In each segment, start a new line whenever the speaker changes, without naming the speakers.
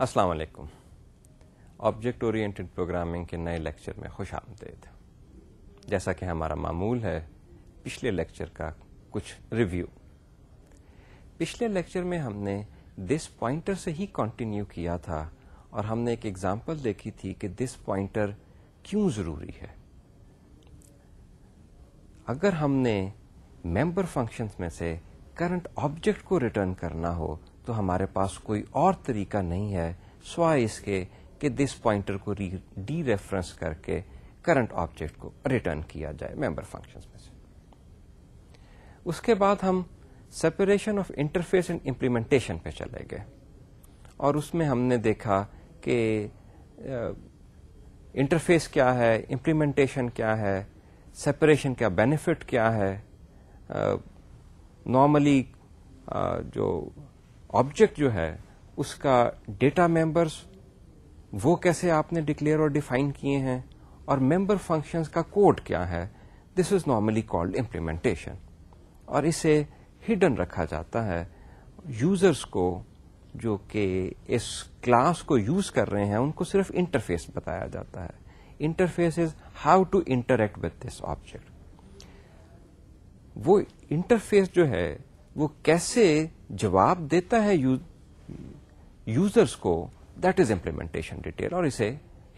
अस्सलाम वालेकुम object oriented programming के नए लेक्चर में खुश आमदेद जैसा कि हमारा मामूल है पिछले लेक्चर का कुछ रिव्यू पिछले लेक्चर में हमने दिस पॉइंटर से ही कंटिन्यू किया था और हमने एक एग्जांपल देखी थी कि दिस पॉइंटर क्यों ज़रूरी है अगर हमने मेंबर फंक्शंस में से करंट ऑब्जेक्ट को रिटर्न करना हो तो हमारे पास कोई और तरीका नहीं है स्वाय इसके कि दिस पॉइंटर को डी रेफरेंस करके करंट ऑब्जेक्ट को रिटर्न किया जाए मेंबर फंक्शंस में से उसके बाद हम separation of interface and implementation पे चले गए और उसमें हमने देखा कि इंटरफेस क्या है इम्प्लीमेंटेशन क्या है सेपरेशन का बेनिफिट क्या है नॉर्मली जो ऑब्जेक्ट जो है उसका डेटा मेंबर्स वो कैसे आपने डिक्लेयर और डिफाइन किए हैं और मेंबर फंक्शंस का कोड क्या है this is normally called implementation और इसे हिडन रखा जाता है यूजर्स को जो कि इस क्लास को यूज कर रहे हैं उनको सिर्फ इंटरफेस बताया जाता है interface is how to interact with this object वो इंटरफेस जो है वो कैसे जवाब देता है यू, यूजर्स को दैट इज इम्प्लीमेंटेशन डिटेल और इसे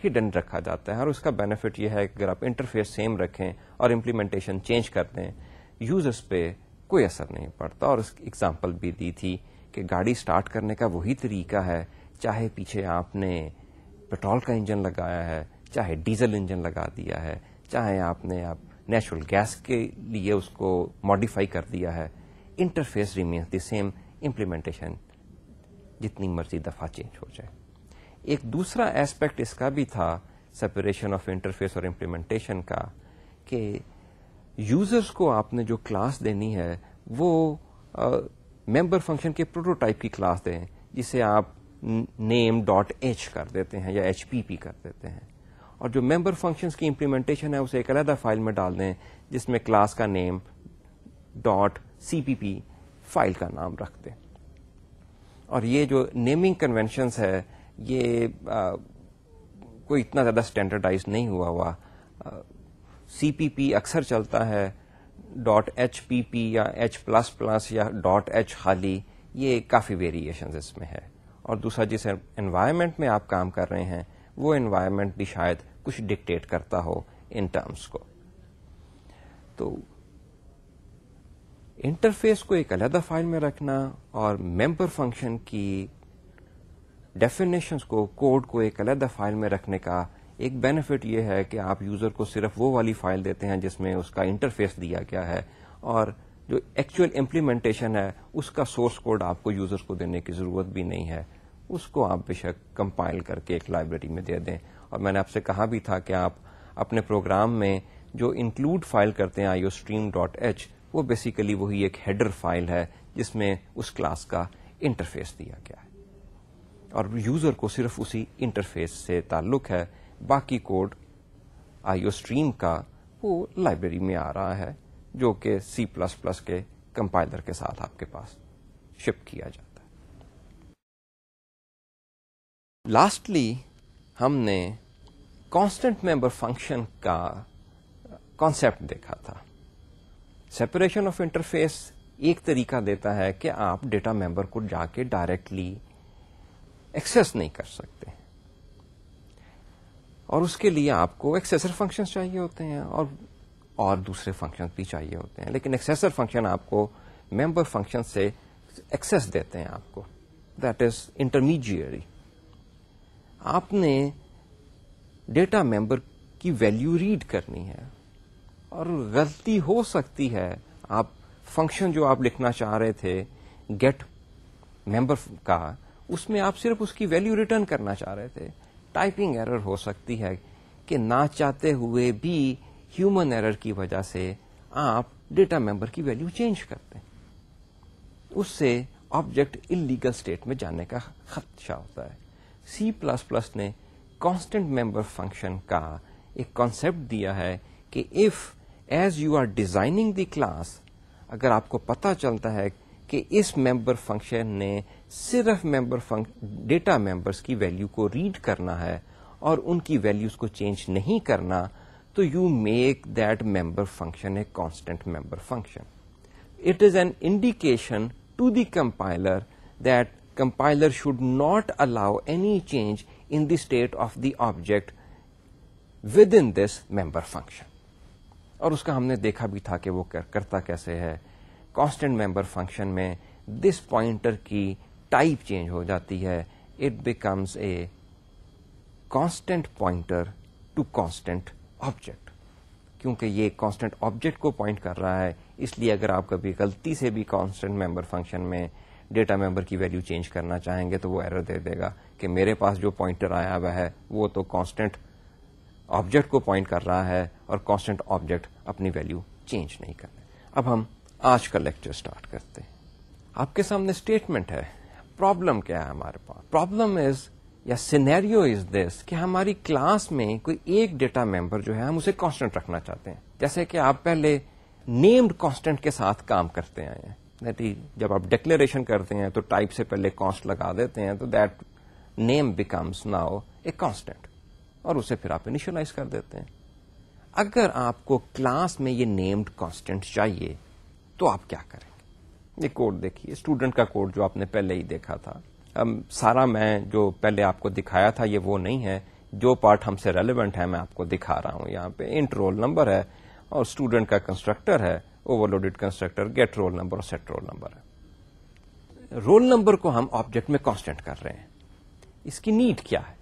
हिडन रखा जाता है और उसका बेनिफिट यह है कि अगर आप इंटरफेस सेम रखें और इम्प्लीमेंटेशन चेंज कर दें यूजर्स पे कोई असर नहीं पड़ता और उसकी एग्जाम्पल भी दी थी कि गाड़ी स्टार्ट करने का वही तरीका है चाहे पीछे आपने पेट्रोल का इंजन लगाया है चाहे डीजल इंजन लगा दिया है चाहे आपने आप नेचुरल गैस के लिए उसको मॉडिफाई कर दिया है interface remains the same implementation जितनी मर्जी दफ़ा चेंज हो जाए एक दूसरा एस्पेक्ट इसका भी था सेपरेशन ऑफ इंटरफेस और इम्प्लीमेंटेशन का कि यूजर्स को आपने जो क्लास देनी है वो मेंबर फंक्शन के प्रोटोटाइप की क्लास दें जिसे आप नेम डॉट एच कर देते हैं या एच पी पी कर देते हैं और जो मेंबर फंक्शन की इम्प्लीमेंटेशन है उसे एक अलहदा फाइल में डाल दें जिसमें क्लास का name dot C P P file का नाम रख दें और ये जो नेमिंग कन्वेंशंस है ये आ, कोई इतना ज़्यादा स्टैंडर्डाइज नहीं हुआ हुआ सीपीपी अक्सर चलता है डॉट एच पी पी या एच प्लस प्लस या डॉट एच खाली ये काफ़ी वेरिएशन इसमें है और दूसरा जिस एनवायरनमेंट में आप काम कर रहे हैं वो एनवायरनमेंट भी शायद कुछ डिक्टेट करता हो इन टर्म्स को तो इंटरफेस को एक अलहदा फाइल में रखना और मेंबर फंक्शन की डेफिनेशंस को कोड को एक अलहदा फाइल में रखने का एक बेनिफिट यह है कि आप यूजर को सिर्फ वो वाली फाइल देते हैं जिसमें उसका इंटरफेस दिया गया है और जो एक्चुअल इम्प्लीमेंटेशन है उसका सोर्स कोड आपको यूजर्स को देने की जरूरत भी नहीं है उसको आप बेशक कंपाइल करके एक लाइब्रेरी में दे दें और मैंने आपसे कहा भी था कि आप अपने प्रोग्राम में जो इंक्लूड फाइल करते हैं आईओ स्ट्रीम डॉट एच वो बेसिकली वही एक हेडर फाइल है जिसमें उस क्लास का इंटरफेस दिया गया है और यूजर को सिर्फ उसी इंटरफेस से ताल्लुक है बाकी कोड आईओ स्ट्रीम का वो लाइब्रेरी में आ रहा है जो कि सी प्लस प्लस के कंपाइलर के साथ आपके पास शिप किया जाता है लास्टली हमने कांस्टेंट मेंबर फंक्शन का कॉन्सेप्ट देखा था सेपरेशन ऑफ इंटरफेस एक तरीका देता है कि आप डेटा मेंबर को जाके डायरेक्टली एक्सेस नहीं कर सकते और उसके लिए आपको एक्सेसर फंक्शंस चाहिए होते हैं और और दूसरे फंक्शन भी चाहिए होते हैं लेकिन एक्सेसर फंक्शन आपको मेंबर फंक्शन से एक्सेस देते हैं आपको दैट इज इंटरमीडिएरी आपने डेटा मेंबर की वैल्यू रीड करनी है और गलती हो सकती है आप फंक्शन जो आप लिखना चाह रहे थे गेट मेंबर का उसमें आप सिर्फ उसकी वैल्यू रिटर्न करना चाह रहे थे टाइपिंग एरर हो सकती है कि ना चाहते हुए भी ह्यूमन एरर की वजह से आप डेटा मेंबर की वैल्यू चेंज करते हैं उससे ऑब्जेक्ट इलीगल स्टेट में जाने का खदशा होता है सी प्लस प्लस ने कांस्टेंट मेंबर फंक्शन का एक कॉन्सेप्ट दिया है कि if as you are designing the class अगर आपको पता चलता है कि इस मेंबर फंक्शन ने सिर्फ मेंबर डेटा मेंबर्स की वैल्यू को रीड करना है और उनकी वैल्यूज को चेंज नहीं करना तो you make that member function a constant member function it is an indication to the compiler that compiler should not allow any change in the state of the object within this member function. और उसका हमने देखा भी था कि वो कर, करता कैसे है कांस्टेंट मेंबर फंक्शन में दिस पॉइंटर की टाइप चेंज हो जाती है it becomes a constant pointer to constant object क्योंकि ये कांस्टेंट ऑब्जेक्ट को पॉइंट कर रहा है इसलिए अगर आप कभी गलती से भी कांस्टेंट मेंबर फंक्शन में डेटा मेंबर की वैल्यू चेंज करना चाहेंगे तो वो एरर दे देगा कि मेरे पास जो पॉइंटर आया हुआ है वो तो कांस्टेंट ऑब्जेक्ट को पॉइंट कर रहा है और कांस्टेंट ऑब्जेक्ट अपनी वैल्यू चेंज नहीं कर रहा अब हम आज का लेक्चर स्टार्ट करते हैं आपके सामने स्टेटमेंट है प्रॉब्लम क्या है हमारे पास प्रॉब्लम इज या सिनेरियो इज दिस कि हमारी क्लास में कोई एक डेटा मेंबर जो है हम उसे कांस्टेंट रखना चाहते हैं जैसे कि आप पहले नेम्ड कांस्टेंट के साथ काम करते आए हैं जब आप डिक्लेरेशन करते हैं तो टाइप से पहले कॉन्स्ट लगा देते हैं तो that name becomes now a constant और उसे फिर आप इनिशलाइज कर देते हैं अगर आपको क्लास में ये नेम्ड कांस्टेंट चाहिए तो आप क्या करेंगे ये कोड देखिए स्टूडेंट का कोड जो आपने पहले ही देखा था अब सारा मैं जो पहले आपको दिखाया था ये वो नहीं है जो पार्ट हमसे रेलिवेंट है मैं आपको दिखा रहा हूँ यहाँ पे इंट रोल नंबर है और स्टूडेंट का कंस्ट्रक्टर है overloaded constructor get roll number और सेट रोल नंबर है रोल नंबर को हम ऑब्जेक्ट में कांस्टेंट कर रहे हैं इसकी नीड क्या है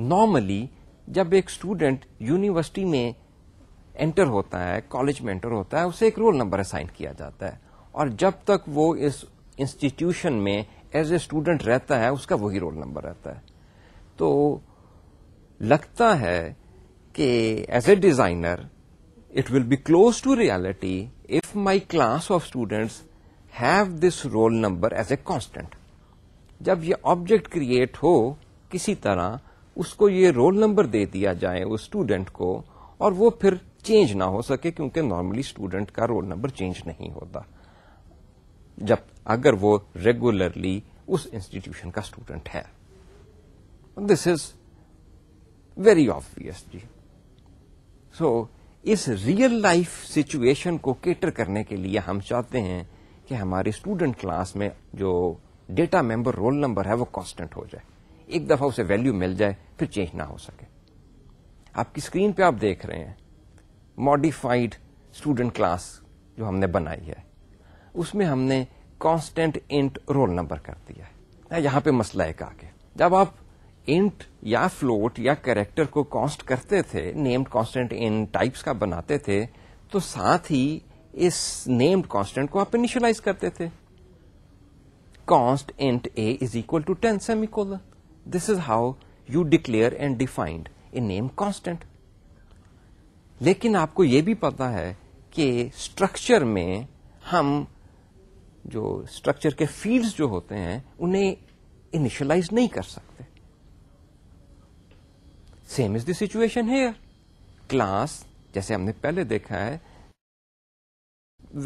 नॉर्मली जब एक स्टूडेंट यूनिवर्सिटी में एंटर होता है कॉलेज में एंटर होता है उसे एक रोल नंबर असाइन किया जाता है और जब तक वो इस इंस्टीट्यूशन में एज ए स्टूडेंट रहता है उसका वही रोल नंबर रहता है तो लगता है कि as a designer it will be close to reality if my class of students have this roll number as a constant. जब ये ऑब्जेक्ट क्रिएट हो किसी तरह उसको ये रोल नंबर दे दिया जाए उस स्टूडेंट को और वो फिर चेंज ना हो सके क्योंकि नॉर्मली स्टूडेंट का रोल नंबर चेंज नहीं होता जब अगर वो रेगुलरली उस इंस्टीट्यूशन का स्टूडेंट है दिस इज वेरी ऑब्वियस जी सो इस रियल लाइफ सिचुएशन को केटर करने के लिए हम चाहते हैं कि हमारे स्टूडेंट क्लास में जो डेटा मेंबर रोल नंबर है वो कांस्टेंट हो जाए एक दफा उसे वैल्यू मिल जाए फिर चेंज ना हो सके आपकी स्क्रीन पे आप देख रहे हैं मॉडिफाइड स्टूडेंट क्लास जो हमने बनाई है उसमें हमने कांस्टेंट इंट रोल नंबर कर दिया है यहां पे मसला एक आगे जब आप इंट या फ्लोट या कैरेक्टर को कांस्ट करते थे नेम्ड कांस्टेंट इन टाइप्स का बनाते थे तो साथ ही इस नेम्ड कांस्टेंट को आप इनिशियलाइज करते थे const int a is equal to ten semicolon this is how you declare and defined a name constant लेकिन आपको यह भी पता है कि स्ट्रक्चर में हम जो स्ट्रक्चर के फील्ड्स जो होते हैं उन्हें इनिशियलाइज नहीं कर सकते same is the situation here class जैसे हमने पहले देखा है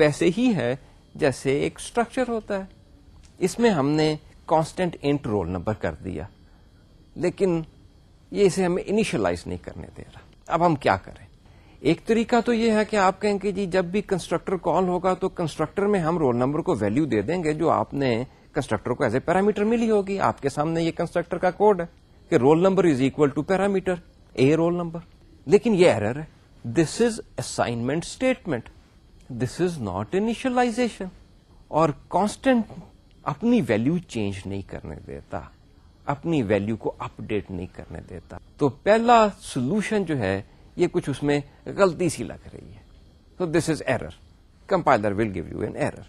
वैसे ही है जैसे एक स्ट्रक्चर होता है इसमें हमने कांस्टेंट इंट रोल नंबर कर दिया लेकिन ये इसे हमें इनिशियलाइज नहीं करने दे रहा अब हम क्या करें एक तरीका तो ये है कि आप कहें कि जी जब भी कंस्ट्रक्टर कॉल होगा तो कंस्ट्रक्टर में हम रोल नंबर को वैल्यू दे देंगे जो आपने कंस्ट्रक्टर को एज ए पैरामीटर मिली होगी आपके सामने ये कंस्ट्रक्टर का कोड है कि roll number is equal to parameter a roll number लेकिन ये एरर है this is assignment statement this is not initialization और कांस्टेंट अपनी वैल्यू चेंज नहीं करने देता अपनी वैल्यू को अपडेट नहीं करने देता तो पहला सोल्यूशन जो है ये कुछ उसमें गलती सी लग रही है तो this is error compiler will give you an error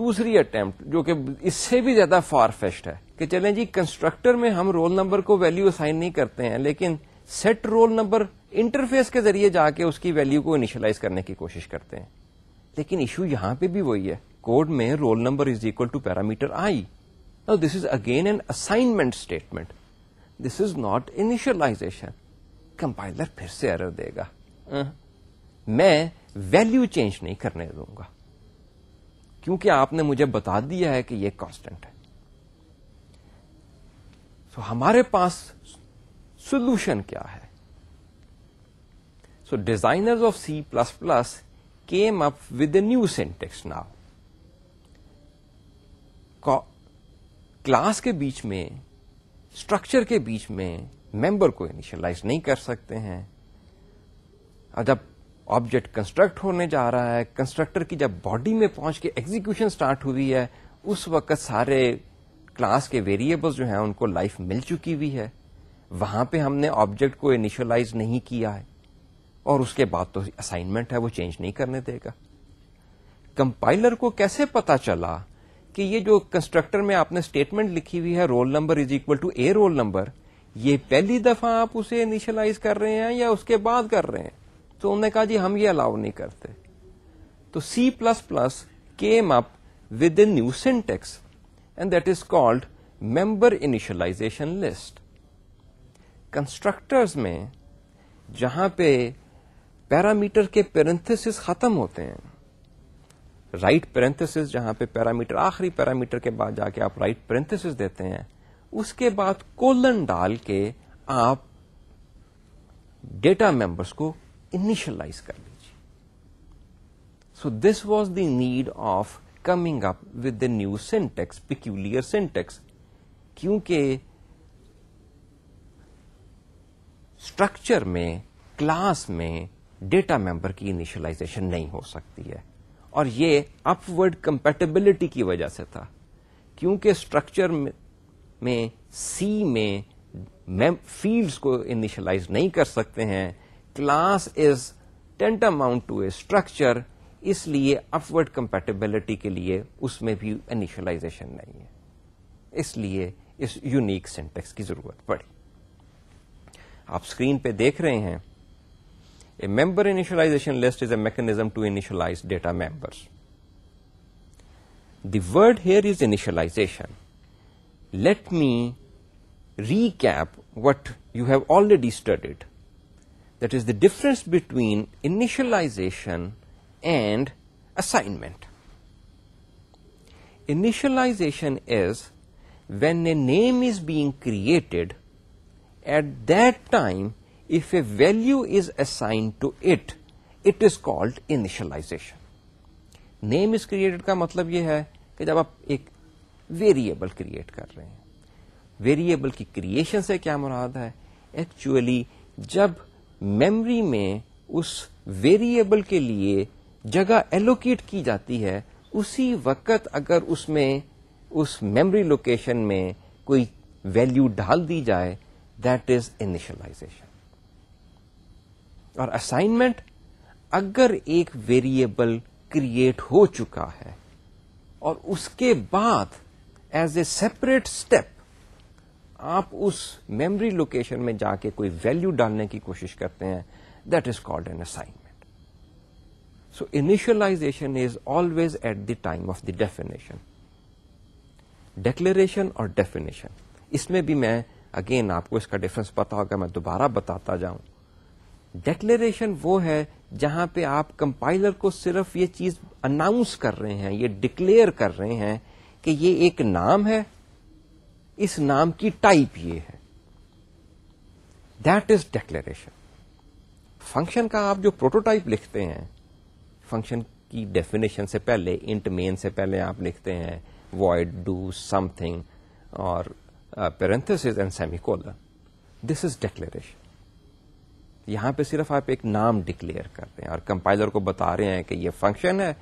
दूसरी अटेम्प्ट जो कि इससे भी ज्यादा फारफेस्ट है कि चलें जी कंस्ट्रक्टर में हम रोल नंबर को वैल्यू असाइन नहीं करते हैं लेकिन सेट रोल नंबर इंटरफेस के जरिए जाके उसकी वैल्यू को इनिशियलाइज करने की कोशिश करते हैं लेकिन इशू यहां पे भी वही है कोड में roll number is equal to parameter I Now this is again an assignment statement. This is not initialization. Compiler फिर से एरर देगा आ? Uh-huh. मैं वैल्यू चेंज नहीं करने दूंगा क्योंकि आपने मुझे बता दिया है कि ये कांस्टेंट है सो so, हमारे पास सॉल्यूशन क्या है so designers of C plus plus came up with a new syntax now class के बीच में स्ट्रक्चर के बीच में मेंबर को इनिशियलाइज नहीं कर सकते हैं और जब ऑब्जेक्ट कंस्ट्रक्ट होने जा रहा है कंस्ट्रक्टर की जब बॉडी में पहुंच के एग्जीक्यूशन स्टार्ट हुई है उस वक्त सारे क्लास के वेरिएबल्स जो हैं उनको लाइफ मिल चुकी हुई है वहां पे हमने ऑब्जेक्ट को इनिशियलाइज नहीं किया है और उसके बाद तो असाइनमेंट है वो चेंज नहीं करने देगा कंपाइलर को कैसे पता चला कि ये जो कंस्ट्रक्टर में आपने स्टेटमेंट लिखी हुई है roll number is equal to a roll number ये पहली दफा आप उसे इनिशियलाइज कर रहे हैं या उसके बाद कर रहे हैं तो उन्होंने कहा जी हम ये अलाउ नहीं करते तो C plus plus came up with a new syntax and that is called member initialization list constructors में जहां पे पैरामीटर के पेरेंथेसिस खत्म होते हैं राइट पेरेंथेसिस जहां पे पैरामीटर आखिरी पैरामीटर के बाद जाके आप राइट पेरेंथेसिस देते हैं उसके बाद कोलन डाल के आप डेटा मेंबर्स को इनिशियलाइज कर लीजिए so this was the need of coming up with the new syntax peculiar syntax क्योंकि स्ट्रक्चर में क्लास में डेटा मेंबर की इनिशियलाइजेशन नहीं हो सकती है और ये अपवर्ड कंपेटेबिलिटी की वजह से था क्योंकि स्ट्रक्चर में सी में फील्ड्स को इनिशलाइज नहीं कर सकते हैं class is tantamount to a structure इसलिए अपवर्ड कंपेटेबिलिटी के लिए उसमें भी इनिशलाइजेशन नहीं है इसलिए इस यूनिक सिंटेक्स की जरूरत पड़ी आप स्क्रीन पे देख रहे हैं A member initialization list is a mechanism to initialize data members. The word here is initialization. Let me recap what you have already studied. That is the difference between initialization and assignment. Initialization is when a name is being created, at that time if a value is assigned to it it is called initialization name is created का मतलब यह है कि जब आप एक variable create कर रहे हैं वेरिएबल की क्रिएशन से क्या मुराद है एक्चुअली जब मेमोरी में उस वेरिएबल के लिए जगह एलोकेट की जाती है उसी वक्त अगर उसमें उस मेमोरी लोकेशन में कोई वैल्यू डाल दी जाए दैट इज इनिशियलाइजेशन और असाइनमेंट अगर एक वेरिएबल क्रिएट हो चुका है और उसके बाद एज ए सेपरेट स्टेप आप उस मेमोरी लोकेशन में जाके कोई वैल्यू डालने की कोशिश करते हैं that is called an assignment so initialization is always at the time of the definition declaration और डेफिनेशन इसमें भी मैं अगेन आपको इसका डिफरेंस पता होगा मैं दोबारा बताता जाऊं डिक्लेरेशन वो है जहां पे आप कंपाइलर को सिर्फ ये चीज अनाउंस कर रहे हैं ये डिक्लेयर कर रहे हैं कि ये एक नाम है इस नाम की टाइप ये है दैट इज डिक्लेरेशन फंक्शन का आप जो प्रोटोटाइप लिखते हैं फंक्शन की डेफिनेशन से पहले इंट मेन से पहले आप लिखते हैं वॉइड डू समथिंग और parenthesis and semicolon this is declaration यहाँ पे सिर्फ आप एक नाम डिक्लेयर कर रहे हैं और कंपाइलर को बता रहे हैं कि ये फंक्शन है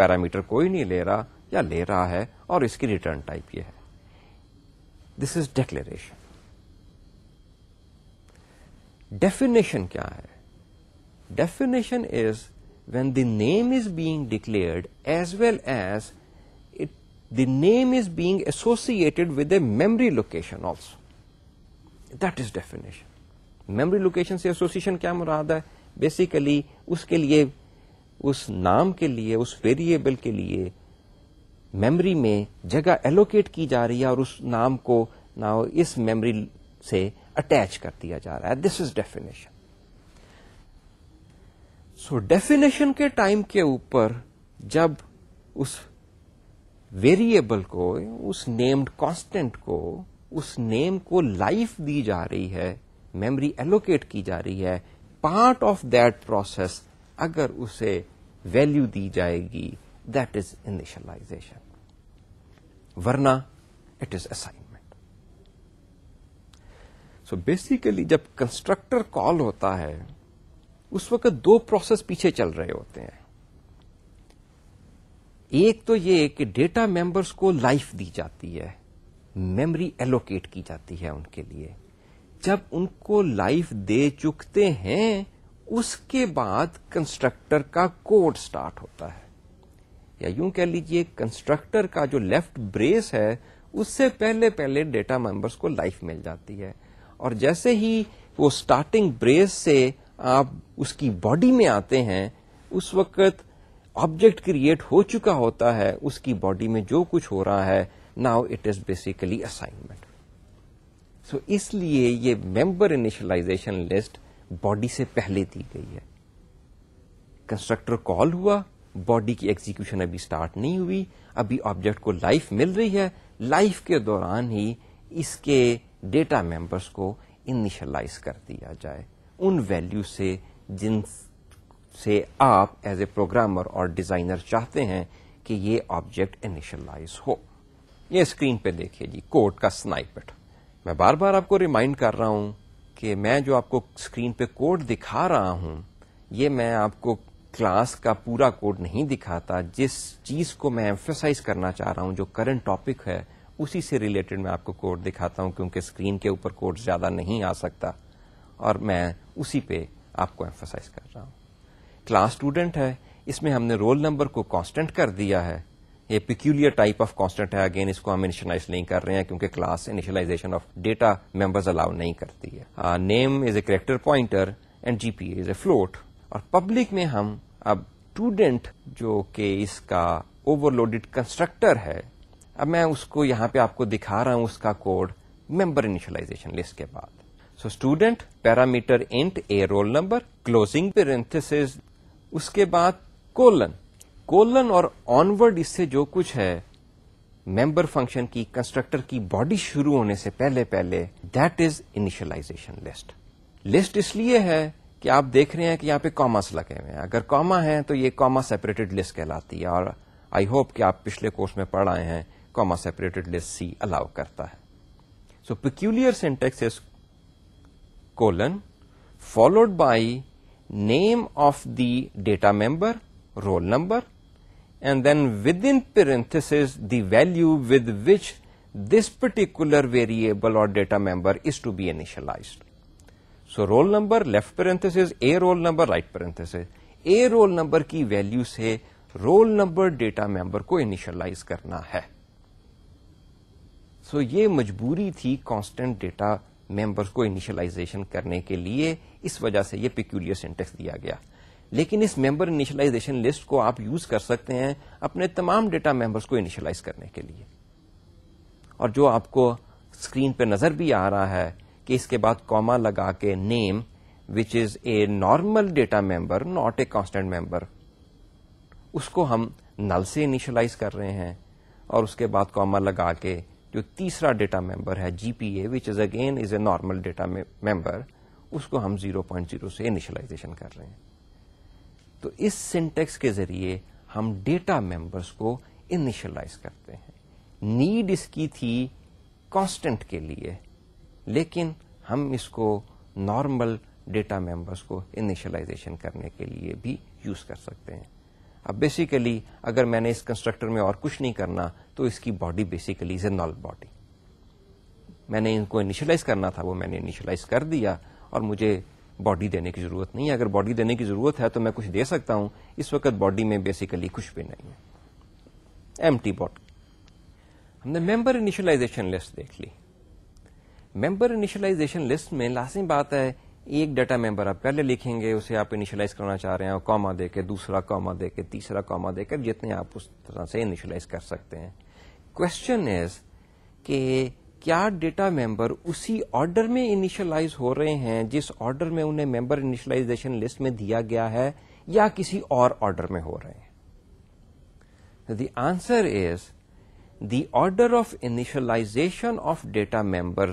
पैरामीटर कोई नहीं ले रहा या ले रहा है और इसकी रिटर्न टाइप ये है दिस इज डिक्लेरेशन डेफिनेशन क्या है definition is when the name is being declared as well as it the name is being associated with a memory location also that is definition memory location से association क्या मुराद है basically उसके लिए उस नाम के लिए उस वेरिएबल के लिए मेमोरी में जगह एलोकेट की जा रही है और उस नाम को ना इस मेमोरी से अटैच कर दिया जा रहा है this is definition so definition के टाइम के ऊपर जब उस वेरिएबल को उस नेम्ड कांस्टेंट को उस नेम को लाइफ दी जा रही है मेमोरी एलोकेट की जा रही है पार्ट ऑफ दैट प्रोसेस अगर उसे वैल्यू दी जाएगी दैट इज इनिशलाइजेशन वरना it is assignment so basically जब कंस्ट्रक्टर कॉल होता है उस वक्त दो प्रोसेस पीछे चल रहे होते हैं एक तो ये कि डेटा मेंबर्स को लाइफ दी जाती है मेमोरी एलोकेट की जाती है उनके लिए जब उनको लाइफ दे चुकते हैं उसके बाद कंस्ट्रक्टर का कोड स्टार्ट होता है या यूं कह लीजिए कंस्ट्रक्टर का जो लेफ्ट ब्रेस है उससे पहले पहले डेटा मेंबर्स को लाइफ मिल जाती है और जैसे ही वो स्टार्टिंग ब्रेस से आप उसकी बॉडी में आते हैं उस वक्त ऑब्जेक्ट क्रिएट हो चुका होता है उसकी बॉडी में जो कुछ हो रहा है now it is basically assignment so so, इसलिए ये मेंबर इनिशियलाइजेशन लिस्ट बॉडी से पहले दी गई है कंस्ट्रक्टर कॉल हुआ बॉडी की एग्जीक्यूशन अभी स्टार्ट नहीं हुई अभी ऑब्जेक्ट को लाइफ मिल रही है लाइफ के दौरान ही इसके डेटा मेंबर्स को इनिशलाइज कर दिया जाए उन वैल्यू से जिन से आप एज ए प्रोग्रामर और डिजाइनर चाहते हैं कि ये ऑब्जेक्ट इनिशलाइज हो ये स्क्रीन पे देखिए जी कोड का स्नाइपेट मैं बार बार आपको रिमाइंड कर रहा हूं कि मैं जो आपको स्क्रीन पे कोड दिखा रहा हूं ये मैं आपको क्लास का पूरा कोड नहीं दिखाता जिस चीज को मैं एम्फोसाइज करना चाह रहा हूं जो करंट टॉपिक है उसी से रिलेटेड मैं आपको कोड दिखाता हूं क्योंकि स्क्रीन के ऊपर कोड ज्यादा नहीं आ सकता और मैं उसी पे आपको एम्फोसाइज कर रहा हूं क्लास स्टूडेंट है इसमें हमने रोल नंबर को कांस्टेंट कर दिया है ये पिक्यूलियर टाइप ऑफ कांस्टेंट है अगेन इसको हम इनिशलाइज नहीं कर रहे हैं क्योंकि class initialization of data members allow नहीं करती है name is a character pointer and GPA is a float और पब्लिक में हम अब स्टूडेंट जो कि इसका ओवरलोडेड कंस्ट्रक्टर है अब मैं उसको यहाँ पे आपको दिखा रहा हूँ उसका कोड मेंबर इनिशियलाइजेशन लिस्ट के बाद so student parameter int a roll number closing parenthesis उसके बाद कोलन कोलन और ऑनवर्ड इससे जो कुछ है मेंबर फंक्शन की कंस्ट्रक्टर की बॉडी शुरू होने से पहले पहले that is initialization list list इसलिए है कि आप देख रहे हैं कि यहाँ पे कॉमास लगे हुए हैं अगर कॉमा है तो ये कॉमा सेपरेटेड लिस्ट कहलाती है और आई होप कि आप पिछले कोर्स में पढ़ आए हैं comma separated list C allow करता है so peculiar syntax is colon followed by name of the data member roll number and then within parenthesis the value with which this particular variable or data member is to be initialized. So roll number left parenthesis a roll number right parenthesis a roll number की value से roll number data member को initialize करना है so so, ये मजबूरी थी constant data members को initialization करने के लिए इस वजह से ये पिक्यूलियर सिंटेक्स दिया गया लेकिन इस मेंबर इनिशियलाइजेशन लिस्ट को आप यूज कर सकते हैं अपने तमाम डेटा मेंबर्स को इनिशियलाइज करने के लिए और जो आपको स्क्रीन पर नजर भी आ रहा है कि इसके बाद कॉमा लगा के name which is a normal data member not a constant member उसको हम नल से इनिशियलाइज कर रहे हैं और उसके बाद कॉमा लगा के जो तीसरा डेटा मेंबर है GPA which is again is a normal data member उसको हम 0.0 से इनिशियलाइजेशन कर रहे हैं तो इस सिंटेक्स के जरिए हम डेटा मेंबर्स को इनिशलाइज करते हैं नीड इसकी थी कांस्टेंट के लिए लेकिन हम इसको नॉर्मल डेटा मेंबर्स को इनिशलाइजेशन करने के लिए भी यूज कर सकते हैं अब बेसिकली अगर मैंने इस कंस्ट्रक्टर में और कुछ नहीं करना तो इसकी body basically is a null body मैंने इनको इनिशलाइज करना था वो मैंने इनिशलाइज कर दिया और मुझे बॉडी देने की जरूरत नहीं है अगर बॉडी देने की जरूरत है तो मैं कुछ दे सकता हूं इस वक्त बॉडी में बेसिकली कुछ भी नहीं है एम टी बॉडी हमने मेंबर इनिशियलाइजेशन लिस्ट देख ली मेंबर इनिशियलाइजेशन लिस्ट में लाजमी बात है एक डाटा मेंबर आप पहले लिखेंगे उसे आप इनिशियलाइज करना चाह रहे हैं और कॉमा देके दूसरा कॉमा देके तीसरा कॉमा देकर जितने आप उस तरह से इनिशियलाइज कर सकते हैं क्वेश्चन इज कि क्या डेटा मेंबर उसी ऑर्डर में इनिशियलाइज हो रहे हैं जिस ऑर्डर में उन्हें मेंबर इनिशियलाइजेशन लिस्ट में दिया गया है या किसी और ऑर्डर में हो रहे हैं the answer is the order of initialization of data member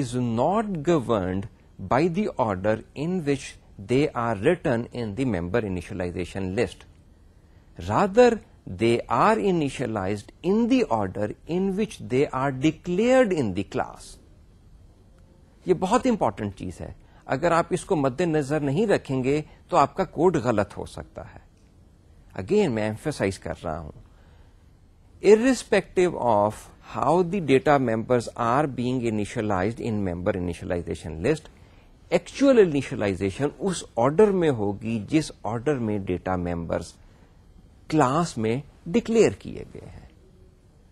is not governed by the order in which they are written in the member initialization list. Rather, they are initialized in the order in which they are declared in the class ये बहुत important चीज है अगर आप इसको मद्देनजर नहीं रखेंगे तो आपका कोड गलत हो सकता है अगेन मैं एम्फेसाइज कर रहा हूं irrespective of how the data members are being initialized in member initialization list actual initialization उस ऑर्डर में होगी जिस ऑर्डर में डेटा मेंबर्स क्लास में डिक्लेयर किए गए हैं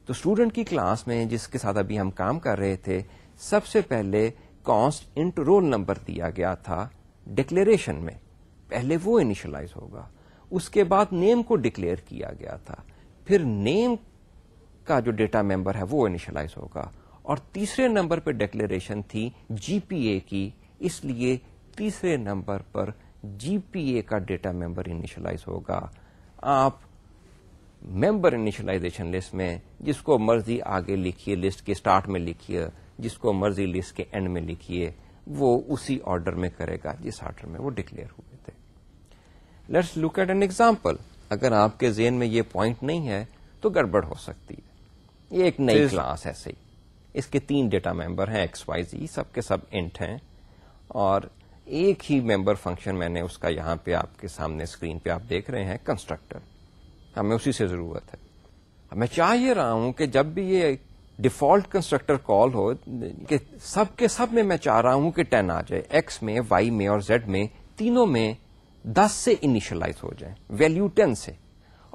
तो स्टूडेंट की क्लास में जिसके साथ अभी हम काम कर रहे थे सबसे पहले कॉस्ट इंटू रोल नंबर दिया गया था डिक्लेरेशन में पहले वो इनिशलाइज होगा उसके बाद नेम को डिक्लेयर किया गया था फिर नेम का जो डेटा मेंबर है वो इनिशलाइज होगा और तीसरे नंबर पर डिक्लेरेशन थी जीपीए की इसलिए तीसरे नंबर पर जीपीए का डेटा मेंबर इनिशलाइज होगा आप मेंबर इनिशलाइजेशन लिस्ट में जिसको मर्जी आगे लिखिए लिस्ट के स्टार्ट में लिखिए जिसको मर्जी लिस्ट के एंड में लिखिए वो उसी ऑर्डर में करेगा जिस ऑर्डर में वो डिक्लेयर हुए थे let's look at an example अगर आपके जेन में ये पॉइंट नहीं है तो गड़बड़ हो सकती है ये एक नई क्लास है सही इसके तीन डेटा मेंबर हैं एक्स वाई जी सबके सब इंट हैं और एक ही मेंबर फंक्शन मैंने उसका यहाँ पे आपके सामने स्क्रीन पे आप देख रहे हैं कंस्ट्रक्टर हमें उसी से ज़रूरत है मैं चाह ये रहा हूं कि जब भी ये डिफॉल्ट कंस्ट्रक्टर कॉल हो कि सब के सब में मैं चाह रहा हूं कि टेन आ जाए एक्स में वाई में और जेड में तीनों में दस से इनिशलाइज हो जाए वैल्यू टेन से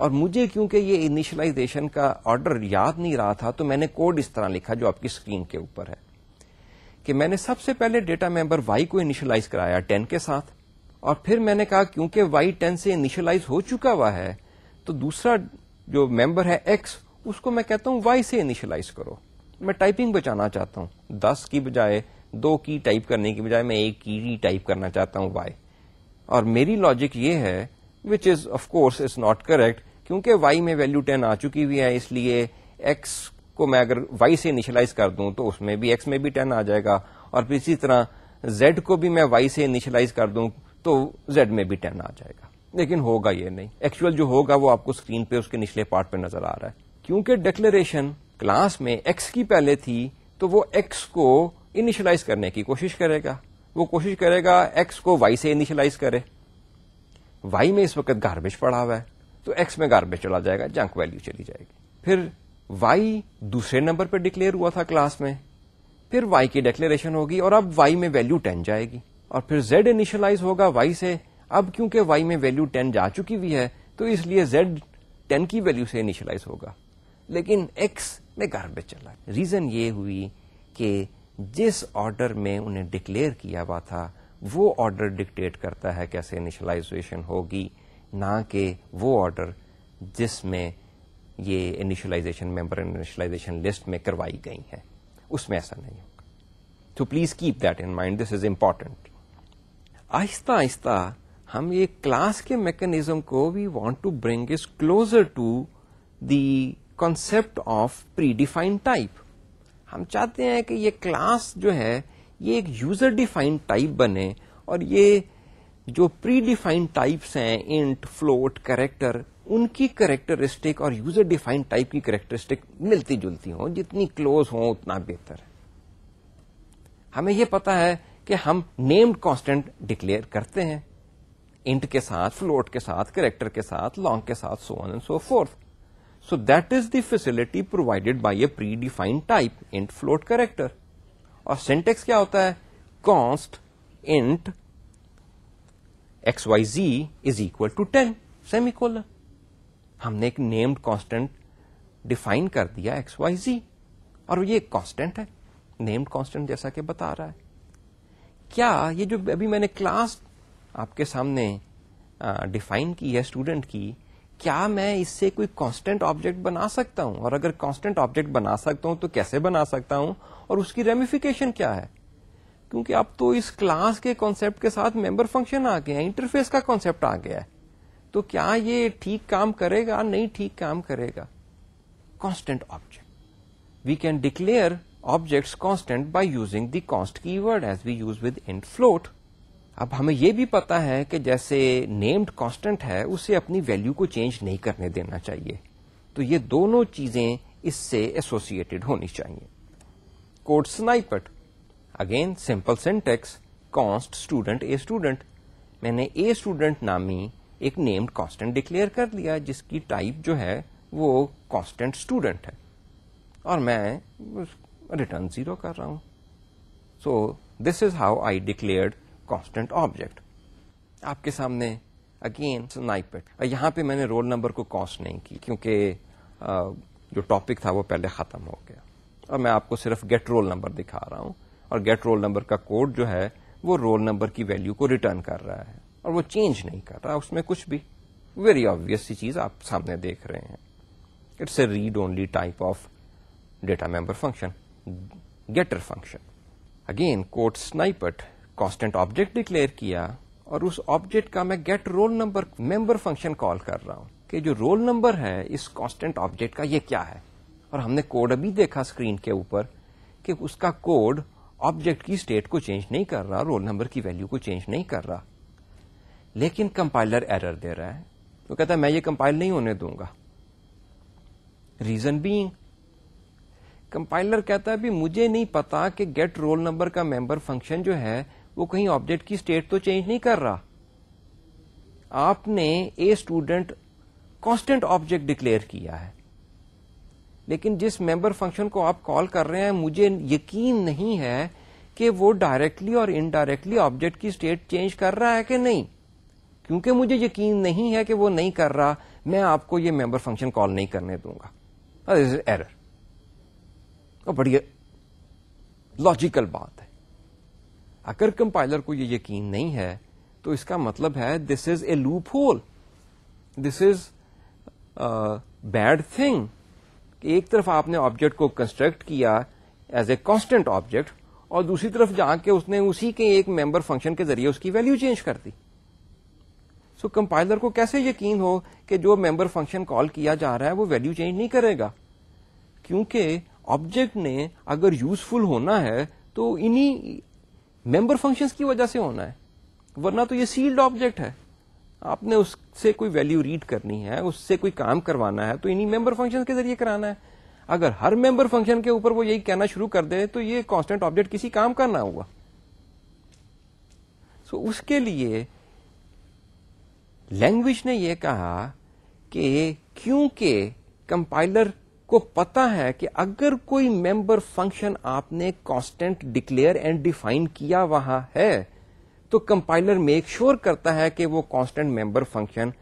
और मुझे क्योंकि ये इनिशलाइजेशन का ऑर्डर याद नहीं रहा था तो मैंने कोड इस तरह लिखा जो आपकी स्क्रीन के ऊपर है कि मैंने सबसे पहले डेटा मेंबर वाई को इनिशलाइज कराया टेन के साथ और फिर मैंने कहा क्योंकि वाई टेन से इनिशलाइज हो चुका हुआ है तो दूसरा जो मेंबर है एक्स उसको मैं कहता हूं वाई से इनिशलाइज करो मैं टाइपिंग बचाना चाहता हूं दस की बजाय दो की टाइप करने की बजाय मैं एक की ही टाइप करना चाहता हूं वाई और मेरी लॉजिक ये है which is of course is not correct क्योंकि वाई में वैल्यू टेन आ चुकी हुई है इसलिए एक्स को मैं अगर वाई से इनिशलाइज कर दूं तो उसमें भी एक्स में भी टेन आ जाएगा और इसी तरह जेड को भी मैं वाई से इनिशलाइज कर दूं तो जेड में भी टेन आ जाएगा लेकिन होगा ये नहीं एक्चुअल जो होगा वो आपको स्क्रीन पे उसके निचले पार्ट पे नजर आ रहा है क्योंकि डिक्लेरेशन क्लास में एक्स की पहले थी तो वो एक्स को इनिशलाइज करने की कोशिश करेगा वो कोशिश करेगा एक्स को वाई से इनिशलाइज करे वाई में इस वक्त गार्बेज पड़ा हुआ है तो एक्स में गार्बेज चला जाएगा जंक वैल्यू चली जाएगी फिर वाई दूसरे नंबर पर डिक्लेयर हुआ था क्लास में फिर वाई की डिक्लेरेशन होगी और अब वाई में वैल्यू टेन जाएगी और फिर जेड इनिशियलाइज होगा वाई से अब क्योंकि वाई में वैल्यू टेन जा चुकी हुई है तो इसलिए जेड टेन की वैल्यू से इनिशलाइज होगा लेकिन एक्स में गार्बेज चला रीजन ये हुई कि जिस ऑर्डर में उन्हें डिक्लेयर किया हुआ था वो ऑर्डर डिक्टेट करता है कैसे इनिशलाइजेशन होगी ना कि वो ऑर्डर जिसमें ये इनिशलाइजेशन मेंबर इनिशलाइजेशन लिस्ट में करवाई गई है उसमें ऐसा नहीं होगा तो please keep that in mind this is important आहिस्ता आहिस्ता हम ये क्लास के मैकेनिज्म को we want to bring is closer to the concept of predefined type हम चाहते हैं कि ये क्लास जो है ये एक यूजर डिफाइंड टाइप बने और ये जो प्री डिफाइंड टाइप्स हैं इंट फ्लोट करेक्टर उनकी करेक्टरिस्टिक और यूजर डिफाइंड टाइप की करेक्टरिस्टिक मिलती जुलती हों जितनी क्लोज हो उतना बेहतर है हमें यह पता है कि हम नेम्ड कांस्टेंट डिक्लेयर करते हैं इंट के साथ फ्लोट के साथ करेक्टर के साथ लॉन्ग के साथ so on and so forth so that is the facility provided by a predefined type int float character और सिंटेक्स क्या होता है const int X Y Z is equal to ten semi हमने एक named constant define कर दिया x Y जी और ये कांस्टेंट है नेम्ड कांस्टेंट जैसा कि बता रहा है क्या ये जो अभी मैंने क्लास आपके सामने डिफाइन की है स्टूडेंट की क्या मैं इससे कोई कांस्टेंट ऑब्जेक्ट बना सकता हूं और अगर कांस्टेंट ऑब्जेक्ट बना सकता हूं तो कैसे बना सकता हूं और उसकी रेमिफिकेशन क्या है क्योंकि अब तो इस क्लास के कॉन्सेप्ट के साथ मेंबर फंक्शन आ गया है इंटरफेस का कॉन्सेप्ट आ गया है तो क्या ये ठीक काम करेगा नहीं ठीक काम करेगा constant object we can declare objects constant by using the const keyword as we use with int float अब हमें यह भी पता है कि जैसे नेम्ड कांस्टेंट है उसे अपनी वैल्यू को चेंज नहीं करने देना चाहिए तो ये दोनों चीजें इससे एसोसिएटेड होनी चाहिए code snippet again simple syntax const student a student मैंने ए स्टूडेंट नामी एक नेम्ड कांस्टेंट डिक्लेयर कर लिया जिसकी टाइप जो है वो कांस्टेंट स्टूडेंट है और मैं रिटर्न जीरो कर रहा हूं so this is how I declared constant object आपके सामने अगेन स्नाइपेट और यहाँ पे मैंने रोल नंबर को कॉस्ट नहीं की क्योंकि जो टॉपिक था वो पहले खत्म हो गया और मैं आपको सिर्फ गेट रोल नंबर दिखा रहा हूँ और गेट रोल नंबर का कोड जो है वो रोल नंबर की वैल्यू को रिटर्न कर रहा है और वो चेंज नहीं कर रहा उसमें कुछ भी वेरी ऑब्वियस सी चीज आप सामने देख रहे हैं it's a read only type of data member function getter function. Again, quote snippet constant object declare किया और उस ऑब्जेक्ट का मैं get roll number member function call कर रहा हूं कि जो रोल नंबर है इस कांस्टेंट ऑब्जेक्ट का ये क्या है और हमने कोड अभी देखा स्क्रीन के ऊपर कि उसका कोड ऑब्जेक्ट की स्टेट को चेंज नहीं कर रहा रोल नंबर की वैल्यू को चेंज नहीं कर रहा लेकिन कंपाइलर एरर दे रहा है वो तो कहता है मैं ये कंपाइल नहीं होने दूंगा रीजन बीइंग कंपाइलर कहता है भी मुझे नहीं पता कि गेट रोल नंबर का मेंबर फंक्शन जो है वो कहीं ऑब्जेक्ट की स्टेट तो चेंज नहीं कर रहा आपने a student constant object declare किया है लेकिन जिस मेंबर फंक्शन को आप कॉल कर रहे हैं मुझे यकीन नहीं है कि वो डायरेक्टली और इनडायरेक्टली ऑब्जेक्ट की स्टेट चेंज कर रहा है कि नहीं क्योंकि मुझे यकीन नहीं है कि वो नहीं कर रहा मैं आपको ये मेंबर फंक्शन कॉल नहीं करने दूंगा एरर और बढ़िया लॉजिकल बात है अगर कंपाइलर को ये यकीन नहीं है तो इसका मतलब है this is a loophole this is bad thing एक तरफ आपने ऑब्जेक्ट को कंस्ट्रक्ट किया एज ए कॉन्स्टेंट ऑब्जेक्ट और दूसरी तरफ जाके उसने उसी के एक मेंबर फंक्शन के जरिए उसकी वैल्यू चेंज कर दी सो so, कंपाइलर को कैसे यकीन हो कि जो मेंबर फंक्शन कॉल किया जा रहा है वो वैल्यू चेंज नहीं करेगा क्योंकि ऑब्जेक्ट ने अगर यूजफुल होना है तो इन्हीं मेंबर फंक्शंस की वजह से होना है वरना तो ये सील्ड ऑब्जेक्ट है आपने उससे कोई वैल्यू रीड करनी है उससे कोई काम करवाना है तो इन्हीं मेंबर फंक्शन के जरिए कराना है अगर हर मेंबर फंक्शन के ऊपर वो यही कहना शुरू कर दे तो ये कांस्टेंट ऑब्जेक्ट किसी काम का ना हुआ सो so, उसके लिए लैंग्वेज ने यह कहा कि क्योंकि कंपाइलर को पता है कि अगर कोई मेंबर फंक्शन आपने कांस्टेंट डिक्लेयर एंड डिफाइन किया वहां है तो कंपाइलर मेक श्योर करता है कि वो कांस्टेंट मेंबर फंक्शन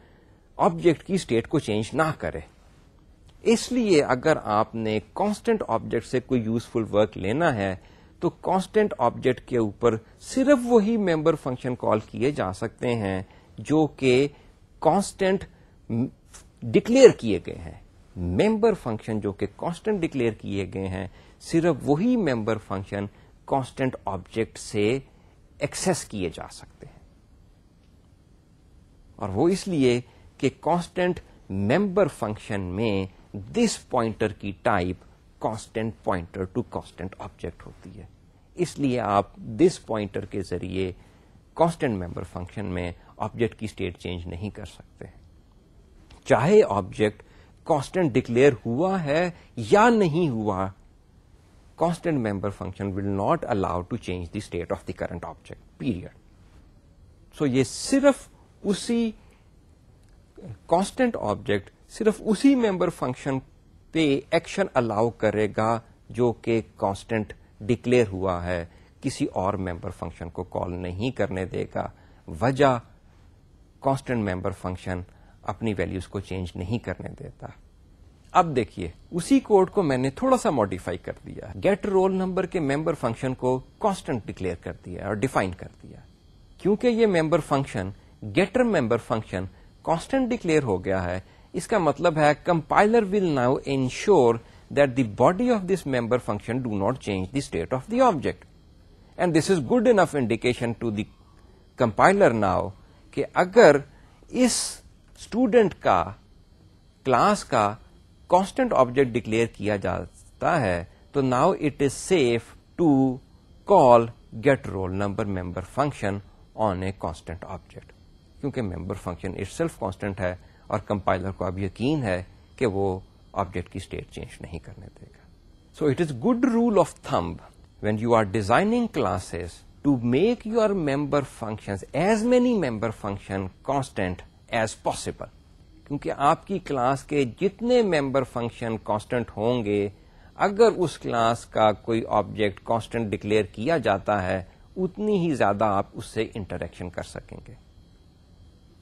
ऑब्जेक्ट की स्टेट को चेंज ना करे इसलिए अगर आपने कांस्टेंट ऑब्जेक्ट से कोई यूजफुल वर्क लेना है तो कांस्टेंट ऑब्जेक्ट के ऊपर सिर्फ वही मेंबर फंक्शन कॉल किए जा सकते हैं जो कि कांस्टेंट डिक्लेयर किए गए हैं मेंबर फंक्शन जो कि कांस्टेंट डिक्लेयर किए गए हैं सिर्फ वही मेंबर फंक्शन कांस्टेंट ऑब्जेक्ट से एक्सेस किए जा सकते हैं और वो इसलिए कि कांस्टेंट मेंबर फंक्शन में दिस पॉइंटर की type constant pointer to constant object होती है इसलिए आप दिस पॉइंटर के जरिए कांस्टेंट मेंबर फंक्शन में ऑब्जेक्ट की स्टेट चेंज नहीं कर सकते चाहे ऑब्जेक्ट कांस्टेंट डिक्लेयर हुआ है या नहीं हुआ constant member function will not allow to change the state of the current object period so ये सिर्फ उसी constant object सिर्फ उसी member function पे action allow करेगा जो कि constant declare हुआ है किसी और member function को call नहीं करने देगा वजह constant member function अपनी वैल्यूज को चेंज नहीं करने देता अब देखिए उसी कोड को मैंने थोड़ा सा मॉडिफाई कर दिया गेट रोल नंबर के मेंबर फंक्शन को कांस्टेंट डिक्लेयर कर दिया और डिफाइन कर दिया क्योंकि ये member function getter member function constant declare हो गया है इसका मतलब है compiler will now ensure that the body of this member function do not change the state of the object. And this is good enough indication to the compiler now कि अगर इस student का क्लास का constant object declare किया जाता है तो now it is safe to call get roll number member function on a constant object क्योंकि member function itself constant है और कंपाइलर को अब यकीन है कि वो ऑब्जेक्ट की स्टेट चेंज नहीं करने देगा so it is good rule of thumb when you are designing classes to make your member functions as many member function constant as possible क्योंकि आपकी क्लास के जितने मेंबर फंक्शन कांस्टेंट होंगे अगर उस क्लास का कोई ऑब्जेक्ट कांस्टेंट डिक्लेयर किया जाता है उतनी ही ज्यादा आप उससे इंटरेक्शन कर सकेंगे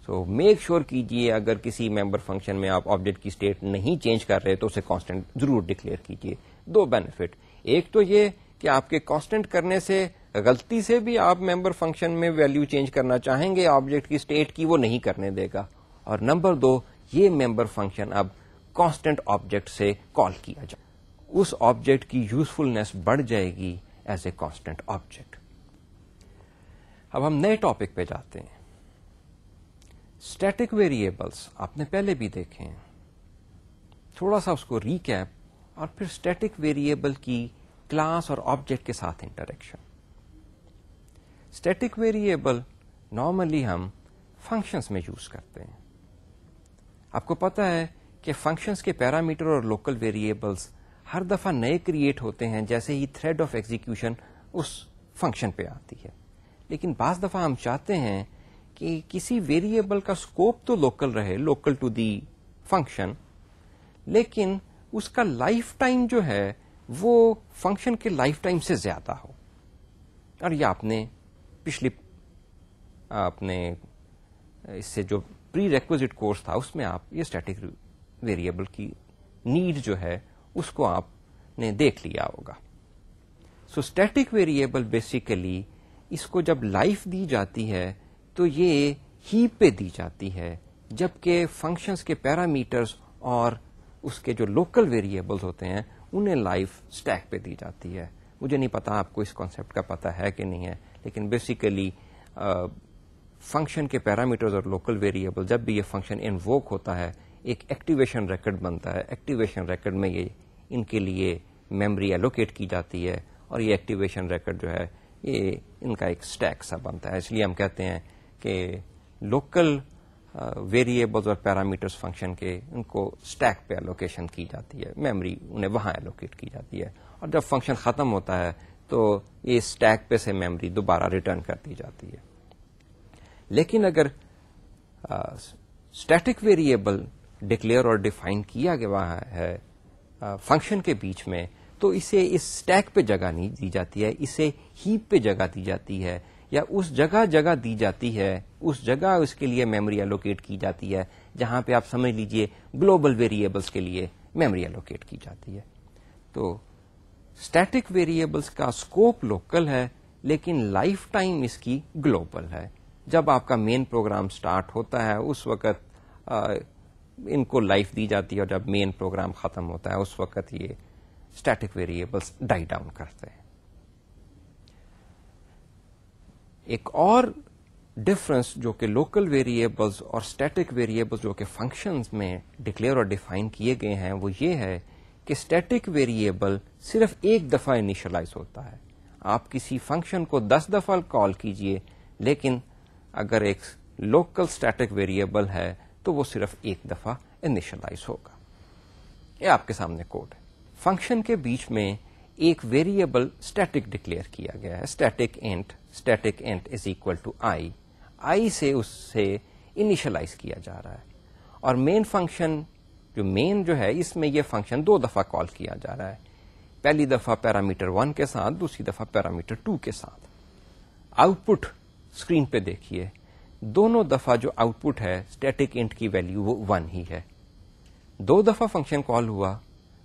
सो मेक श्योर कीजिए अगर किसी मेंबर फंक्शन में आप ऑब्जेक्ट की स्टेट नहीं चेंज कर रहे तो उसे कांस्टेंट जरूर डिक्लेयर कीजिए दो बेनिफिट एक तो ये कि आपके कांस्टेंट करने से गलती से भी आप मेंबर फंक्शन में वैल्यू चेंज करना चाहेंगे ऑब्जेक्ट की स्टेट की वो नहीं करने देगा और नंबर दो ये मेंबर फंक्शन अब कांस्टेंट ऑब्जेक्ट से कॉल किया जाए उस ऑब्जेक्ट की यूजफुलनेस बढ़ जाएगी एज ए कांस्टेंट ऑब्जेक्ट अब हम नए टॉपिक पे जाते हैं स्टैटिक वेरिएबल्स आपने पहले भी देखे हैं थोड़ा सा उसको रीकैप और फिर स्टैटिक वेरिएबल की क्लास और ऑब्जेक्ट के साथ इंटरेक्शन स्टैटिक वेरिएबल नॉर्मली हम फंक्शंस में यूज करते हैं आपको पता है कि फंक्शंस के पैरामीटर और लोकल वेरिएबल्स हर दफा नए क्रिएट होते हैं जैसे ही थ्रेड ऑफ एग्जीक्यूशन उस फंक्शन पे आती है लेकिन बाज दफा हम चाहते हैं कि किसी वेरिएबल का स्कोप तो लोकल रहे लोकल टू दी फंक्शन लेकिन उसका लाइफ टाइम जो है वो फंक्शन के लाइफ टाइम से ज्यादा हो और ये आपने पिछली आपने इससे जो प्री रिक्विजिट कोर्स था उसमें आप ये स्टैटिक वेरिएबल की नीड जो है उसको आपने देख लिया होगा सो स्टैटिक वेरिएबल बेसिकली इसको जब लाइफ दी जाती है तो ये ही पे दी जाती है जबकि फंक्शंस के पैरामीटर्स और उसके जो लोकल वेरिएबल्स होते हैं उन्हें लाइफ स्टैक पे दी जाती है मुझे नहीं पता आपको इस कॉन्सेप्ट का पता है कि नहीं है लेकिन बेसिकली फंक्शन uh, के पैरामीटर्स और लोकल वेरिएबल जब भी ये फंक्शन इन्वोक होता है एक एक्टिवेशन रिकॉर्ड बनता है एक्टिवेशन रिकॉर्ड में ये इनके लिए मेमोरी एलोकेट की जाती है और ये एक्टिवेशन रिकॉर्ड जो है ये इनका एक स्टैक सा बनता है इसलिए हम कहते हैं कि लोकल वेरिएबल्स uh, और पैरामीटर्स फंक्शन के उनको स्टैक पे एलोकेशन की जाती है मेमोरी उन्हें वहां एलोकेट की जाती है और जब फंक्शन खत्म होता है तो ये स्टैक पे से मेमोरी दोबारा रिटर्न कर दी जाती है लेकिन अगर स्टैटिक वेरिएबल डिक्लेयर और डिफाइन किया गया है फंक्शन के बीच में तो इसे इस स्टैक पे जगह नहीं दी जाती है इसे हीप पे जगह दी जाती है या उस जगह जगह दी जाती है उस जगह उसके लिए मेमोरी एलोकेट की जाती है जहां पे आप समझ लीजिए ग्लोबल वेरिएबल्स के लिए मेमोरी एलोकेट की जाती है तो स्टैटिक वेरिएबल्स का स्कोप लोकल है लेकिन लाइफ टाइम इसकी ग्लोबल है जब आपका मेन प्रोग्राम स्टार्ट होता है उस वक्त आ, इनको लाइफ दी जाती है और जब मेन प्रोग्राम खत्म होता है उस वक्त ये स्टैटिक वेरिएबल्स डाई डाउन करते हैं एक और डिफरेंस जो कि लोकल वेरिएबल्स और स्टैटिक वेरिएबल्स जो कि फंक्शंस में डिक्लेयर और डिफाइन किए गए हैं वो ये है कि स्टैटिक वेरिएबल सिर्फ एक दफा इनिशलाइज होता है आप किसी फंक्शन को दस दफा कॉल कीजिए लेकिन अगर एक लोकल स्टैटिक वेरिएबल है तो वो सिर्फ एक दफा इनिशलाइज होगा ये आपके सामने कोड है फंक्शन के बीच में एक वेरिएबल स्टैटिक डिक्लेयर किया गया है static int static int is equal to i i से उससे इनिशलाइज किया जा रहा है और मेन फंक्शन जो मेन जो है इसमें यह फंक्शन दो दफा कॉल किया जा रहा है पहली दफा पैरामीटर वन के साथ दूसरी दफा पैरामीटर टू के साथ आउटपुट स्क्रीन पे देखिए दोनों दफा जो आउटपुट है स्टैटिक इंट की वैल्यू वो वन ही है दो दफा फंक्शन कॉल हुआ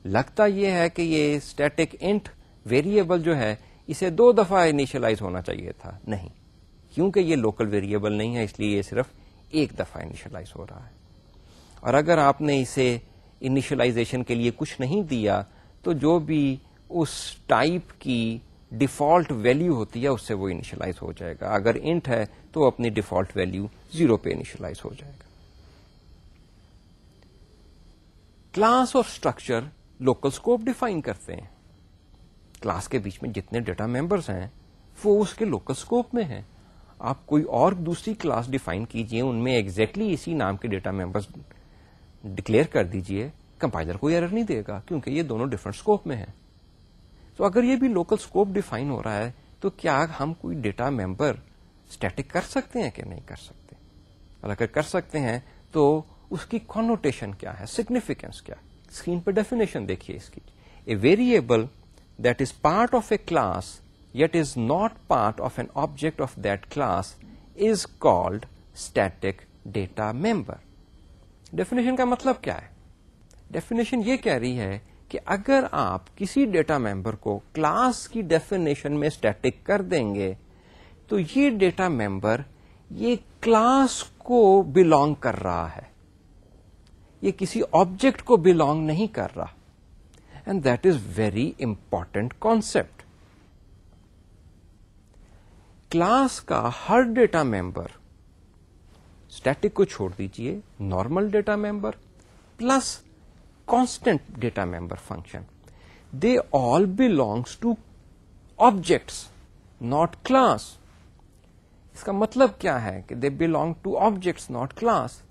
लगता यह है कि ये स्टैटिक इंट वेरिएबल जो है इसे दो दफा इनिशियलाइज होना चाहिए था नहीं क्योंकि ये लोकल वेरिएबल नहीं है इसलिए ये सिर्फ एक दफा इनिशियलाइज हो रहा है और अगर आपने इसे इनिशलाइजेशन के लिए कुछ नहीं दिया तो जो भी उस टाइप की डिफॉल्ट वैल्यू होती है उससे वो इनिशलाइज हो जाएगा अगर इंट है तो अपनी डिफॉल्ट वैल्यू जीरो पे इनिशलाइज हो जाएगा क्लास और स्ट्रक्चर लोकल स्कोप डिफाइन करते हैं क्लास के बीच में जितने डेटा मेंबर्स हैं वो उसके लोकल स्कोप में हैं आप कोई और दूसरी क्लास डिफाइन कीजिए उनमें एग्जैक्टली exactly इसी नाम के डेटा मेंबर्स डिक्लेयर कर दीजिए कंपाइलर कोई एरर नहीं देगा क्योंकि ये दोनों डिफरेंट स्कोप में है तो अगर ये भी लोकल स्कोप डिफाइन हो रहा है तो क्या हम कोई डेटा मेंबर स्टैटिक कर सकते हैं कि नहीं कर सकते और अगर कर सकते हैं तो उसकी कॉनोटेशन क्या है सिग्निफिकेंस क्या स्क्रीन पर डेफिनेशन देखिए इसकी a variable that is part of a class yet is not part of an object of that class is called static data member definition का मतलब क्या है डेफिनेशन ये कह रही है कि अगर आप किसी डेटा मेंबर को क्लास की डेफिनेशन में स्टैटिक कर देंगे तो ये डेटा मेंबर ये क्लास को बिलोंग कर रहा है ये किसी ऑब्जेक्ट को बिलोंग नहीं कर रहा and that is very important concept class का हर डेटा मेंबर स्टैटिक को छोड़ दीजिए normal data member plus constant data member function they all belongs to objects not class इसका मतलब क्या है कि they belong to objects not class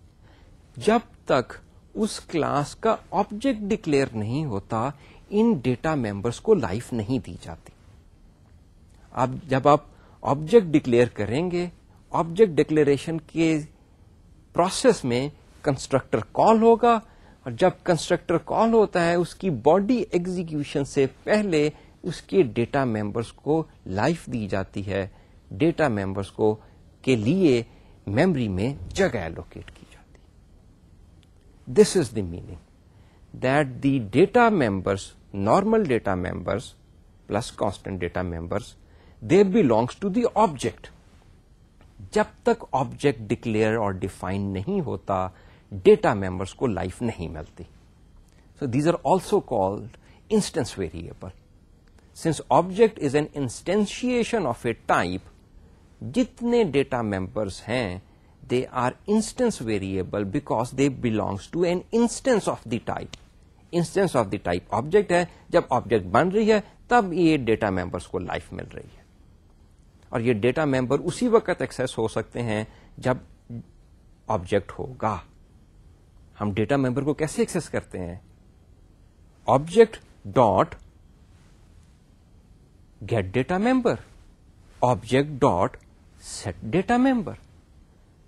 जब तक उस क्लास का ऑब्जेक्ट डिक्लेयर नहीं होता इन डेटा मेंबर्स को लाइफ नहीं दी जाती आप जब आप ऑब्जेक्ट डिक्लेयर करेंगे ऑब्जेक्ट डिक्लेरेशन के प्रोसेस में कंस्ट्रक्टर कॉल होगा और जब कंस्ट्रक्टर कॉल होता है उसकी बॉडी एग्जीक्यूशन से पहले उसके डेटा मेंबर्स को लाइफ दी जाती है डेटा मेंबर्स को के लिए मेमोरी में जगह एलोकेट की जाती this is the meaning that the data members normal data members plus constant data members they belongs to the object जब तक ऑब्जेक्ट डिक्लेयर और डिफाइन नहीं होता डेटा मेंबर्स को लाइफ नहीं मिलती so these are also called instance variable since object is an instantiation of a type जितने data members हैं they are instance variable because they belongs to an instance of the type instance of the type object है जब object बन रही है तब ये data members को लाइफ मिल रही है और ये डेटा मेंबर उसी वक्त एक्सेस हो सकते हैं जब ऑब्जेक्ट होगा हम डेटा मेंबर को कैसे एक्सेस करते हैं object dot get data member object dot set data member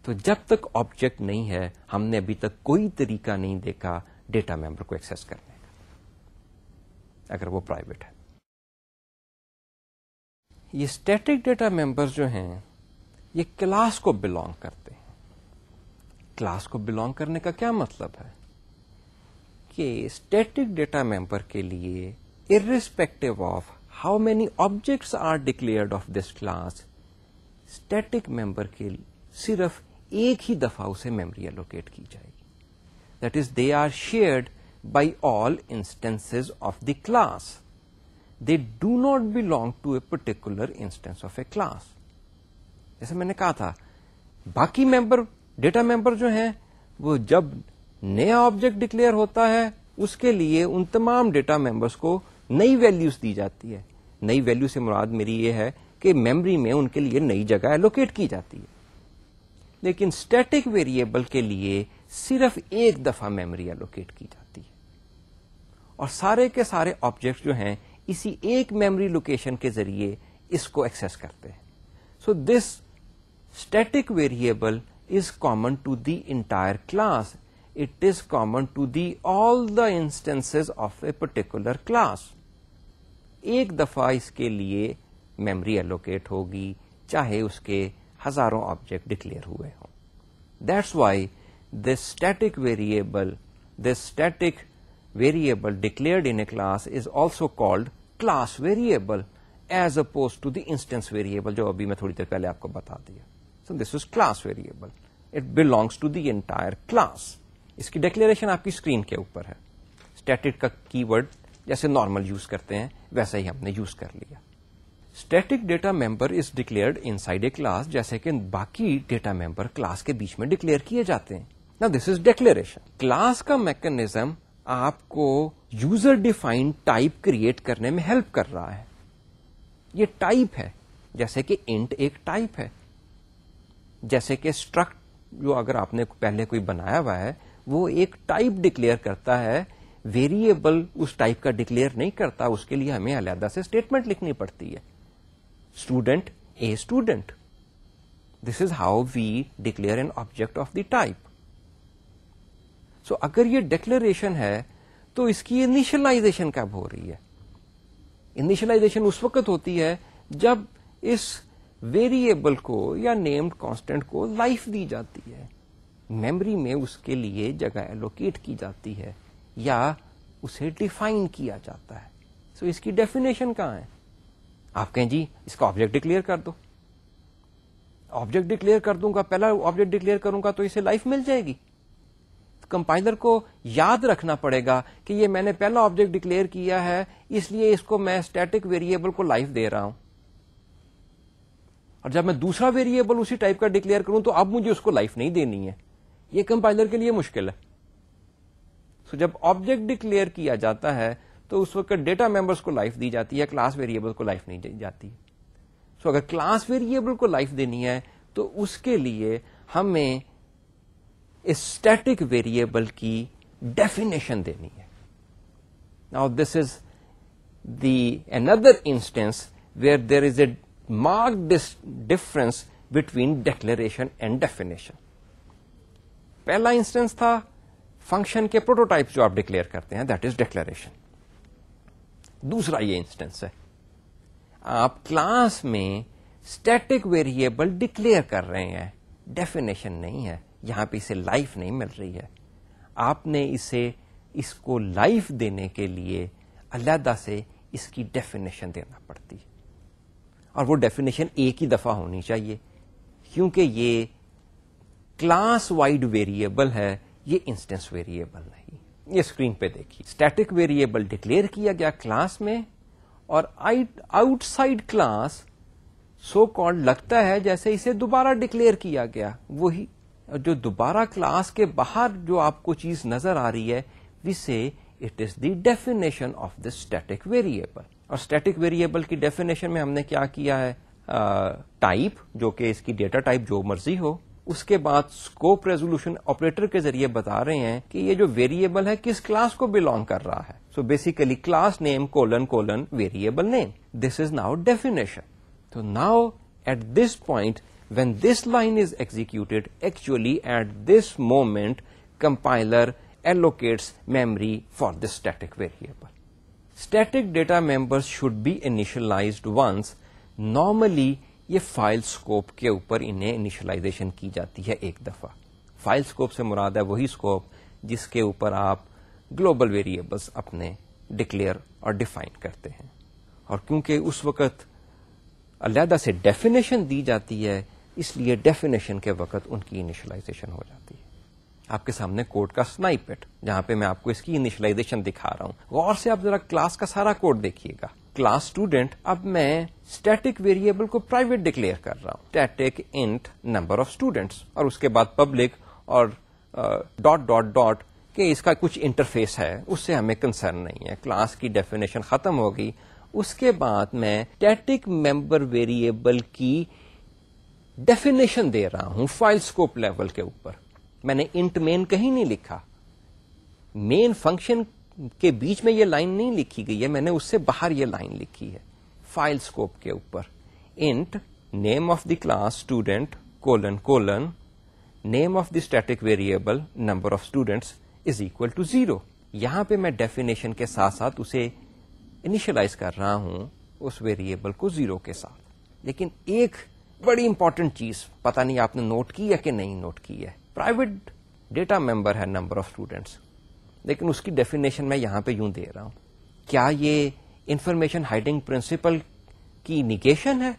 तो जब तक ऑब्जेक्ट नहीं है हमने अभी तक कोई तरीका नहीं देखा डेटा मेंबर को एक्सेस करने का अगर वो प्राइवेट है ये स्टैटिक डेटा मेंबर्स जो हैं ये क्लास को बिलोंग करते हैं क्लास को बिलोंग करने का क्या मतलब है कि स्टैटिक डेटा मेंबर के लिए irrespective of how many objects are declared of this class static member के सिर्फ एक ही दफा उसे मेमोरी एलोकेट की जाएगी that is they are shared by all instances of the class they do not belong to a particular instance of a class जैसे मैंने कहा था बाकी मेंबर डेटा मेंबर जो हैं वो जब नया ऑब्जेक्ट डिक्लेयर होता है उसके लिए उन तमाम डेटा मेंबर्स को नई वैल्यूज दी जाती है नई वैल्यू से मुराद मेरी ये है कि मेमोरी में उनके लिए नई जगह एलोकेट की जाती है लेकिन स्टैटिक वेरिएबल के लिए सिर्फ एक दफा मेमोरी एलोकेट की जाती है और सारे के सारे ऑब्जेक्ट जो हैं इसी एक मेमोरी लोकेशन के जरिए इसको एक्सेस करते हैं so this static variable is common to the entire class it is common to the all the instances of a particular class एक दफा इसके लिए मेमोरी एलोकेट होगी चाहे उसके हजारों ऑब्जेक्ट डिक्लेयर हुए हों that's why this static variable this static variable declared in a class is also called class variable as opposed to the instance variable जो अभी मैं थोड़ी देर पहले आपको बता दिया so this is class variable it belongs to the entire class इसकी डिक्लेरेशन आपकी स्क्रीन के ऊपर है स्टैटिक का कीवर्ड जैसे नॉर्मल यूज करते हैं वैसे ही हमने यूज कर लिया static data member is declared inside a class जैसे कि बाकी डेटा मेंबर क्लास के बीच में डिक्लेयर किए जाते हैं ना दिस इज डिक्लेरेशन क्लास का मैकेनिज्म आपको यूजर डिफाइंड टाइप क्रिएट करने में हेल्प कर रहा है ये टाइप है जैसे कि इंट एक टाइप है जैसे कि स्ट्रक्ट जो अगर आपने पहले कोई बनाया हुआ है वो एक टाइप डिक्लेयर करता है वेरिएबल उस टाइप का डिक्लेयर नहीं करता उसके लिए हमें अलहदा से स्टेटमेंट लिखनी पड़ती है student a student this is how we declare an object of the type so so, अगर ये डिक्लेरेशन है तो इसकी इनिशलाइजेशन कब हो रही है इनिशलाइजेशन उस वक्त होती है जब इस वेरिएबल को या नेम्ड कांस्टेंट को लाइफ दी जाती है मेमोरी में उसके लिए जगह एलोकेट की जाती है या उसे डिफाइन किया जाता है सो so, इसकी डेफिनेशन कहाँ है आप कहें जी इसका ऑब्जेक्ट डिक्लेयर कर दो ऑब्जेक्ट डिक्लेयर कर दूंगा पहला ऑब्जेक्ट डिक्लेयर करूंगा तो इसे लाइफ मिल जाएगी तो कंपाइलर को याद रखना पड़ेगा कि ये मैंने पहला ऑब्जेक्ट डिक्लेयर किया है इसलिए इसको मैं स्टैटिक वेरिएबल को लाइफ दे रहा हूं और जब मैं दूसरा वेरिएबल उसी टाइप का डिक्लेयर करूं तो अब मुझे उसको लाइफ नहीं देनी है ये कंपाइलर के लिए मुश्किल है सो so, जब ऑब्जेक्ट डिक्लेयर किया जाता है तो उस वक्त डेटा मेंबर्स को लाइफ दी जाती है क्लास वेरिएबल को लाइफ नहीं दी जाती सो so, अगर क्लास वेरिएबल को लाइफ देनी है तो उसके लिए हमें स्टैटिक वेरिएबल की डेफिनेशन देनी है now this is the another instance where there is a marked difference between declaration and definition पहला इंस्टेंस था फंक्शन के प्रोटोटाइप जो आप डिक्लेयर करते हैं दैट इज डिक्लेरेशन दूसरा ये इंस्टेंस है आप क्लास में स्टैटिक वेरिएबल डिक्लेयर कर रहे हैं डेफिनेशन नहीं है यहाँ पे इसे लाइफ नहीं मिल रही है आपने इसे इसको लाइफ देने के लिए अलहदा से इसकी डेफिनेशन देना पड़ती है और वो डेफिनेशन एक ही दफा होनी चाहिए क्योंकि ये क्लास वाइड वेरिएबल है ये इंस्टेंस वेरिएबल नहीं ये स्क्रीन पे देखिए स्टैटिक वेरिएबल डिक्लेयर किया गया क्लास में और आउटसाइड क्लास सो कॉल्ड लगता है जैसे इसे दोबारा डिक्लेयर किया गया वही जो दोबारा क्लास के बाहर जो आपको चीज नजर आ रही है we say it is the definition of the static variable और स्टैटिक वेरिएबल की डेफिनेशन में हमने क्या किया है टाइप uh, जो कि इसकी डेटा टाइप जो मर्जी हो उसके बाद स्कोप रेजोल्यूशन ऑपरेटर के जरिए बता रहे हैं कि ये जो वेरिएबल है किस क्लास को बिलोंग कर रहा है so basically class name colon colon variable name this is now definition तो now at this point when this line is executed actually at this moment compiler allocates memory for this static variable. Static data members should be initialized once normally ये file scope के ऊपर इन्हें initialisation की जाती है एक दफा file scope से मुराद है वही स्कोप जिसके ऊपर आप ग्लोबल वेरिएबल्स अपने डिक्लेयर और डिफाइन करते हैं और क्योंकि उस वक्त अलहदा से डेफिनेशन दी जाती है इसलिए डेफिनेशन के वक्त उनकी इनिशलाइजेशन हो जाती है आपके सामने कोड का स्नाइपेट जहां पे मैं आपको इसकी इनिशलाइजेशन दिखा रहा हूं गौर से आप जरा क्लास का सारा कोड देखिएगा क्लास स्टूडेंट अब मैं स्टैटिक वेरिएबल को प्राइवेट डिक्लेयर कर रहा हूं static int number of students और उसके बाद पब्लिक और डॉट डॉट डॉट कि इसका कुछ इंटरफेस है उससे हमें कंसर्न नहीं है क्लास की डेफिनेशन खत्म होगी उसके बाद मैं स्टैटिक मेंबर वेरिएबल की डेफिनेशन दे रहा हूं फाइल स्कोप लेवल के ऊपर मैंने इंट मेन कहीं नहीं लिखा मेन फंक्शन के बीच में ये लाइन नहीं लिखी गई है मैंने उससे बाहर ये लाइन लिखी है फाइल स्कोप के ऊपर int name of the class student colon colon name of the static variable number of students is equal to zero यहां पे मैं डेफिनेशन के साथ साथ उसे इनिशियलाइज कर रहा हूं उस वेरिएबल को जीरो के साथ लेकिन एक बड़ी इंपॉर्टेंट चीज पता नहीं आपने नोट की है कि नहीं नोट की है प्राइवेट डेटा मेंबर है नंबर ऑफ स्टूडेंट्स लेकिन उसकी डेफिनेशन मैं यहां पे यूं दे रहा हूं क्या ये इंफॉर्मेशन हाइडिंग प्रिंसिपल की निगेशन है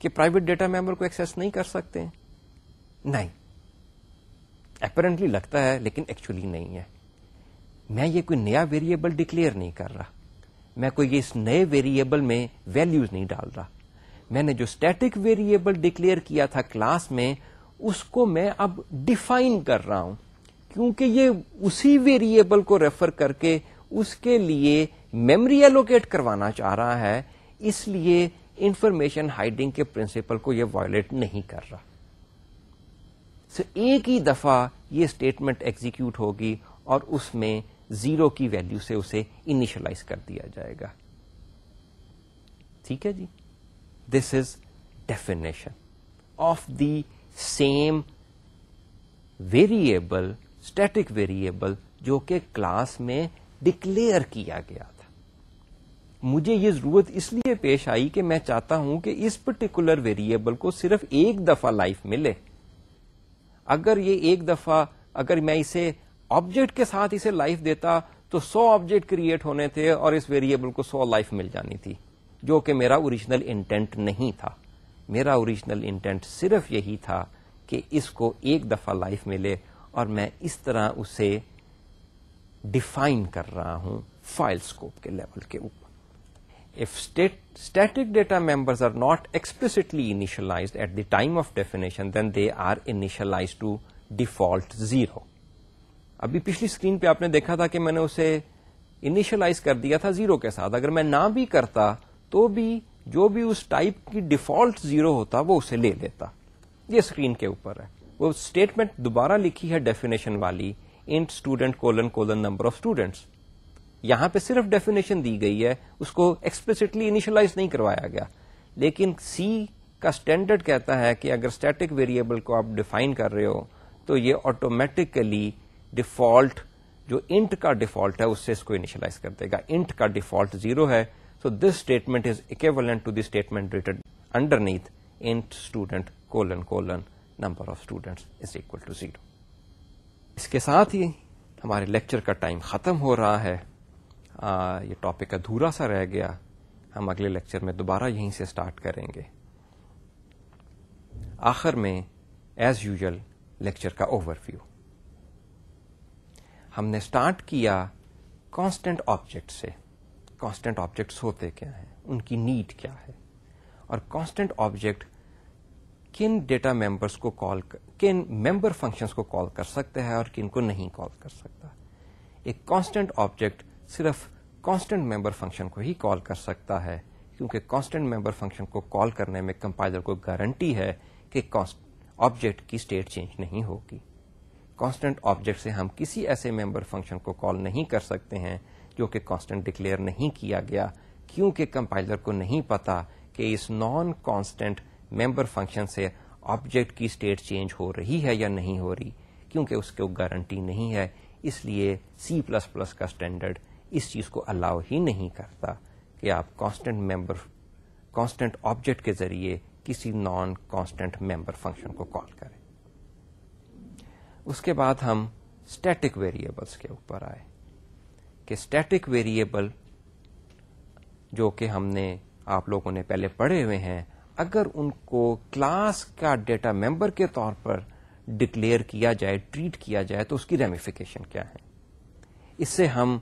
कि प्राइवेट डेटा मेंबर को एक्सेस नहीं कर सकते नहीं अपेरेंटली लगता है लेकिन एक्चुअली नहीं है मैं ये कोई नया वेरिएबल डिक्लेयर नहीं कर रहा मैं कोई इस नए वेरिएबल में वैल्यूज नहीं डाल रहा मैंने जो स्टैटिक वेरिएबल डिक्लेयर किया था क्लास में उसको मैं अब डिफाइन कर रहा हूं क्योंकि ये उसी वेरिएबल को रेफर करके उसके लिए मेमोरी एलोकेट करवाना चाह रहा है इसलिए इंफॉर्मेशन हाइडिंग के प्रिंसिपल को यह वायलेट नहीं कर रहा सो so, एक ही दफा ये स्टेटमेंट एग्जीक्यूट होगी और उसमें जीरो की वैल्यू से उसे इनिशियलाइज कर दिया जाएगा ठीक है जी this is definition of the same variable static variable जो कि क्लास में डिक्लेयर किया गया था मुझे ये जरूरत इसलिए पेश आई कि मैं चाहता हूं कि इस पर्टिकुलर वेरिएबल को सिर्फ एक दफा लाइफ मिले अगर ये एक दफा अगर मैं इसे ऑब्जेक्ट के साथ इसे लाइफ देता तो 100 ऑब्जेक्ट क्रिएट होने थे और इस वेरिएबल को 100 लाइफ मिल जानी थी जो कि मेरा ओरिजिनल इंटेंट नहीं था मेरा ओरिजिनल इंटेंट सिर्फ यही था कि इसको एक दफ़ा लाइफ मिले और मैं इस तरह उसे डिफाइन कर रहा हूं फाइल स्कोप के लेवल के ऊपर if state static data members are not explicitly initialize at the time of definition then they are initialize to default zero अभी पिछली स्क्रीन पे आपने देखा था कि मैंने उसे इनिशियलाइज कर दिया था जीरो के साथ अगर मैं ना भी करता तो भी जो भी उस टाइप की डिफॉल्ट जीरो होता वो उसे ले लेता ये स्क्रीन के ऊपर है वो स्टेटमेंट दोबारा लिखी है डेफिनेशन वाली int student colon colon number of students यहां पे सिर्फ डेफिनेशन दी गई है उसको एक्सप्लिसिटली इनिशियलाइज नहीं करवाया गया लेकिन सी का स्टैंडर्ड कहता है कि अगर स्टैटिक वेरिएबल को आप डिफाइन कर रहे हो तो ये ऑटोमेटिकली डिफॉल्ट जो इंट का डिफॉल्ट है उससे इसको इनिशियलाइज कर देगा इंट का डिफॉल्ट जीरो है So this statement is equivalent to the statement written underneath int student colon colon number of students is equal to zero. इसके साथ ही हमारे लेक्चर का टाइम ख़त्म हो रहा है आ, ये टॉपिक अधूरा सा रह गया हम अगले लेक्चर में दोबारा यहीं से स्टार्ट करेंगे आखिर में एज यूजल लेक्चर का ओवरव्यू हमने स्टार्ट किया कांस्टेंट ऑब्जेक्ट से कांस्टेंट ऑब्जेक्ट्स होते क्या हैं उनकी नीड क्या है और कांस्टेंट ऑब्जेक्ट किन डेटा मेंबर्स को कॉल किन मेंबर फंक्शंस को कॉल कर सकता है और किन को नहीं कॉल कर सकता एक कांस्टेंट ऑब्जेक्ट सिर्फ कांस्टेंट मेंबर फंक्शन को ही कॉल कर सकता है क्योंकि कांस्टेंट मेंबर फंक्शन को कॉल करने में कंपाइलर को गारंटी है कि ऑब्जेक्ट की स्टेट चेंज नहीं होगी कांस्टेंट ऑब्जेक्ट से हम किसी ऐसे मेंबर फंक्शन को कॉल नहीं कर सकते हैं जो कि कांस्टेंट डिक्लेयर नहीं किया गया क्योंकि कंपाइलर को नहीं पता कि इस नॉन कांस्टेंट मेंबर फंक्शन से ऑब्जेक्ट की स्टेट चेंज हो रही है या नहीं हो रही क्योंकि उसको गारंटी नहीं है इसलिए सी प्लस प्लस का स्टैंडर्ड इस चीज को अलाउ ही नहीं करता कि आप कांस्टेंट मेंबर कांस्टेंट ऑब्जेक्ट के जरिए किसी नॉन कांस्टेंट मेंबर फंक्शन को कॉल करें उसके बाद हम स्टैटिक वेरिएबल्स के ऊपर आए कि स्टैटिक वेरिएबल जो कि हमने आप लोगों ने पहले पढ़े हुए हैं अगर उनको क्लास का डेटा मेंबर के तौर पर डिक्लेयर किया जाए ट्रीट किया जाए तो उसकी रेमिफिकेशन क्या है इससे हम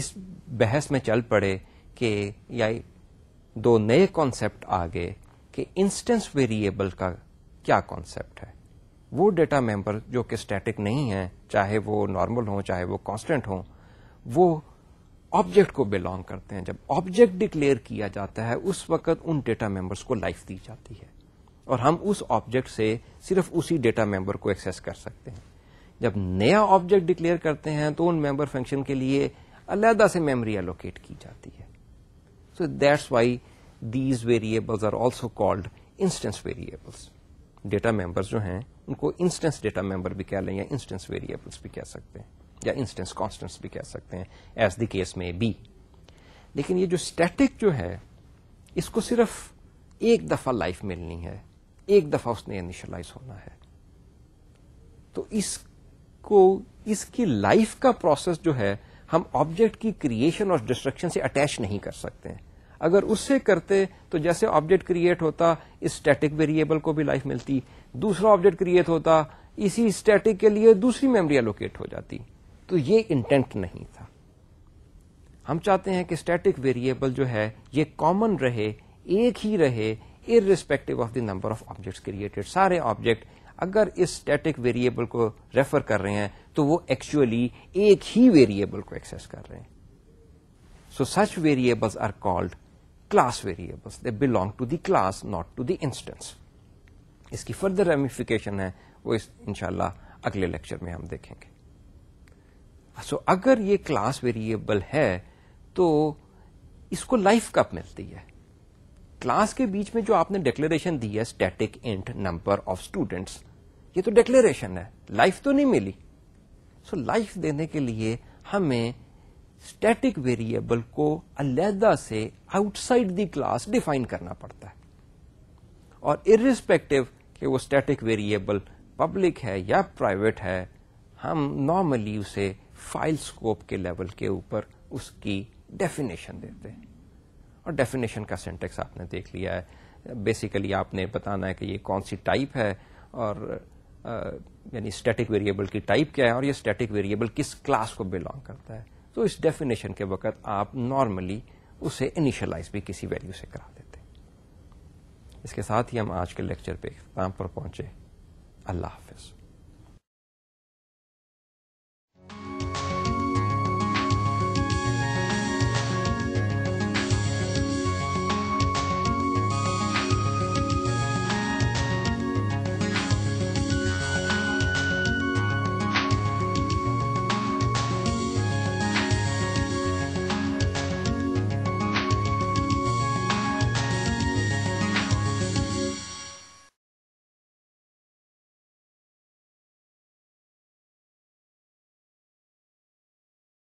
इस बहस में चल पड़े कि या दो नए कॉन्सेप्ट आ गए कि इंस्टेंस वेरिएबल का क्या कॉन्सेप्ट है वो डेटा मेंबर जो कि स्टैटिक नहीं है चाहे वो नॉर्मल हो चाहे वो कांस्टेंट हो वो ऑब्जेक्ट को बिलोंग करते हैं जब ऑब्जेक्ट डिक्लेयर किया जाता है उस वक्त उन डेटा मेंबर्स को लाइफ दी जाती है और हम उस ऑब्जेक्ट से सिर्फ उसी डेटा मेंबर को एक्सेस कर सकते हैं जब नया ऑब्जेक्ट डिक्लेयर करते हैं तो उन मेंबर फंक्शन के लिए अलहदा से मेमोरी एलोकेट की जाती है so that's why these variables are also called instance variables data members जो हैं उनको इंस्टेंस डेटा मेंबर भी कह लें या इंस्टेंस वेरिएबल्स भी कह सकते हैं या इंस्टेंस कॉन्स्टेंट्स भी कह सकते हैं as the case may be लेकिन ये जो स्टैटिक जो है इसको सिर्फ एक दफा लाइफ मिलनी है एक दफा उसने इनिशलाइज होना है तो इसको इसकी लाइफ का प्रोसेस जो है हम ऑब्जेक्ट की क्रिएशन और डिस्ट्रक्शन से अटैच नहीं कर सकते हैं अगर उससे करते तो जैसे ऑब्जेक्ट क्रिएट होता इस स्टैटिक वेरिएबल को भी लाइफ मिलती दूसरा ऑब्जेक्ट क्रिएट होता इसी स्टैटिक के लिए दूसरी मेमोरी एलोकेट हो जाती तो ये इंटेंट नहीं था हम चाहते हैं कि स्टैटिक वेरिएबल जो है ये कॉमन रहे एक ही रहे irrespective of the number of objects created सारे ऑब्जेक्ट अगर इस स्टैटिक वेरिएबल को रेफर कर रहे हैं तो वो एक्चुअली एक ही वेरिएबल को एक्सेस कर रहे हैं so such variables are called class variables they belong to the class not to the instance इसकी फर्दर रेमिफिकेशन है वो इस इंशाला अगले लेक्चर में हम देखेंगे सो so, अगर ये क्लास वेरिएबल है तो इसको लाइफ कब मिलती है क्लास के बीच में जो आपने डिक्लेरेशन दी है static int number of students ये तो डिक्लेरेशन है लाइफ तो नहीं मिली सो so, लाइफ देने के लिए हमें स्टैटिक वेरिएबल को अलहदा से आउटसाइड दी क्लास डिफाइन करना पड़ता है और इरिस्पेक्टिव कि वो स्टैटिक वेरिएबल पब्लिक है या प्राइवेट है हम नॉर्मली उसे फाइल स्कोप के लेवल के ऊपर उसकी डेफिनेशन देते हैं और डेफिनेशन का सिंटेक्स आपने देख लिया है बेसिकली आपने बताना है कि ये कौन सी टाइप है और यानी स्टैटिक वेरिएबल की टाइप क्या है और ये स्टैटिक वेरिएबल किस क्लास को बिलोंग करता है तो इस डेफिनेशन के वक्त आप नॉर्मली उसे इनिशियलाइज भी किसी वैल्यू से करा देते इसके साथ ही हम आज के लेक्चर पे इख्ताम पर पहुंचे अल्लाह हाफिज़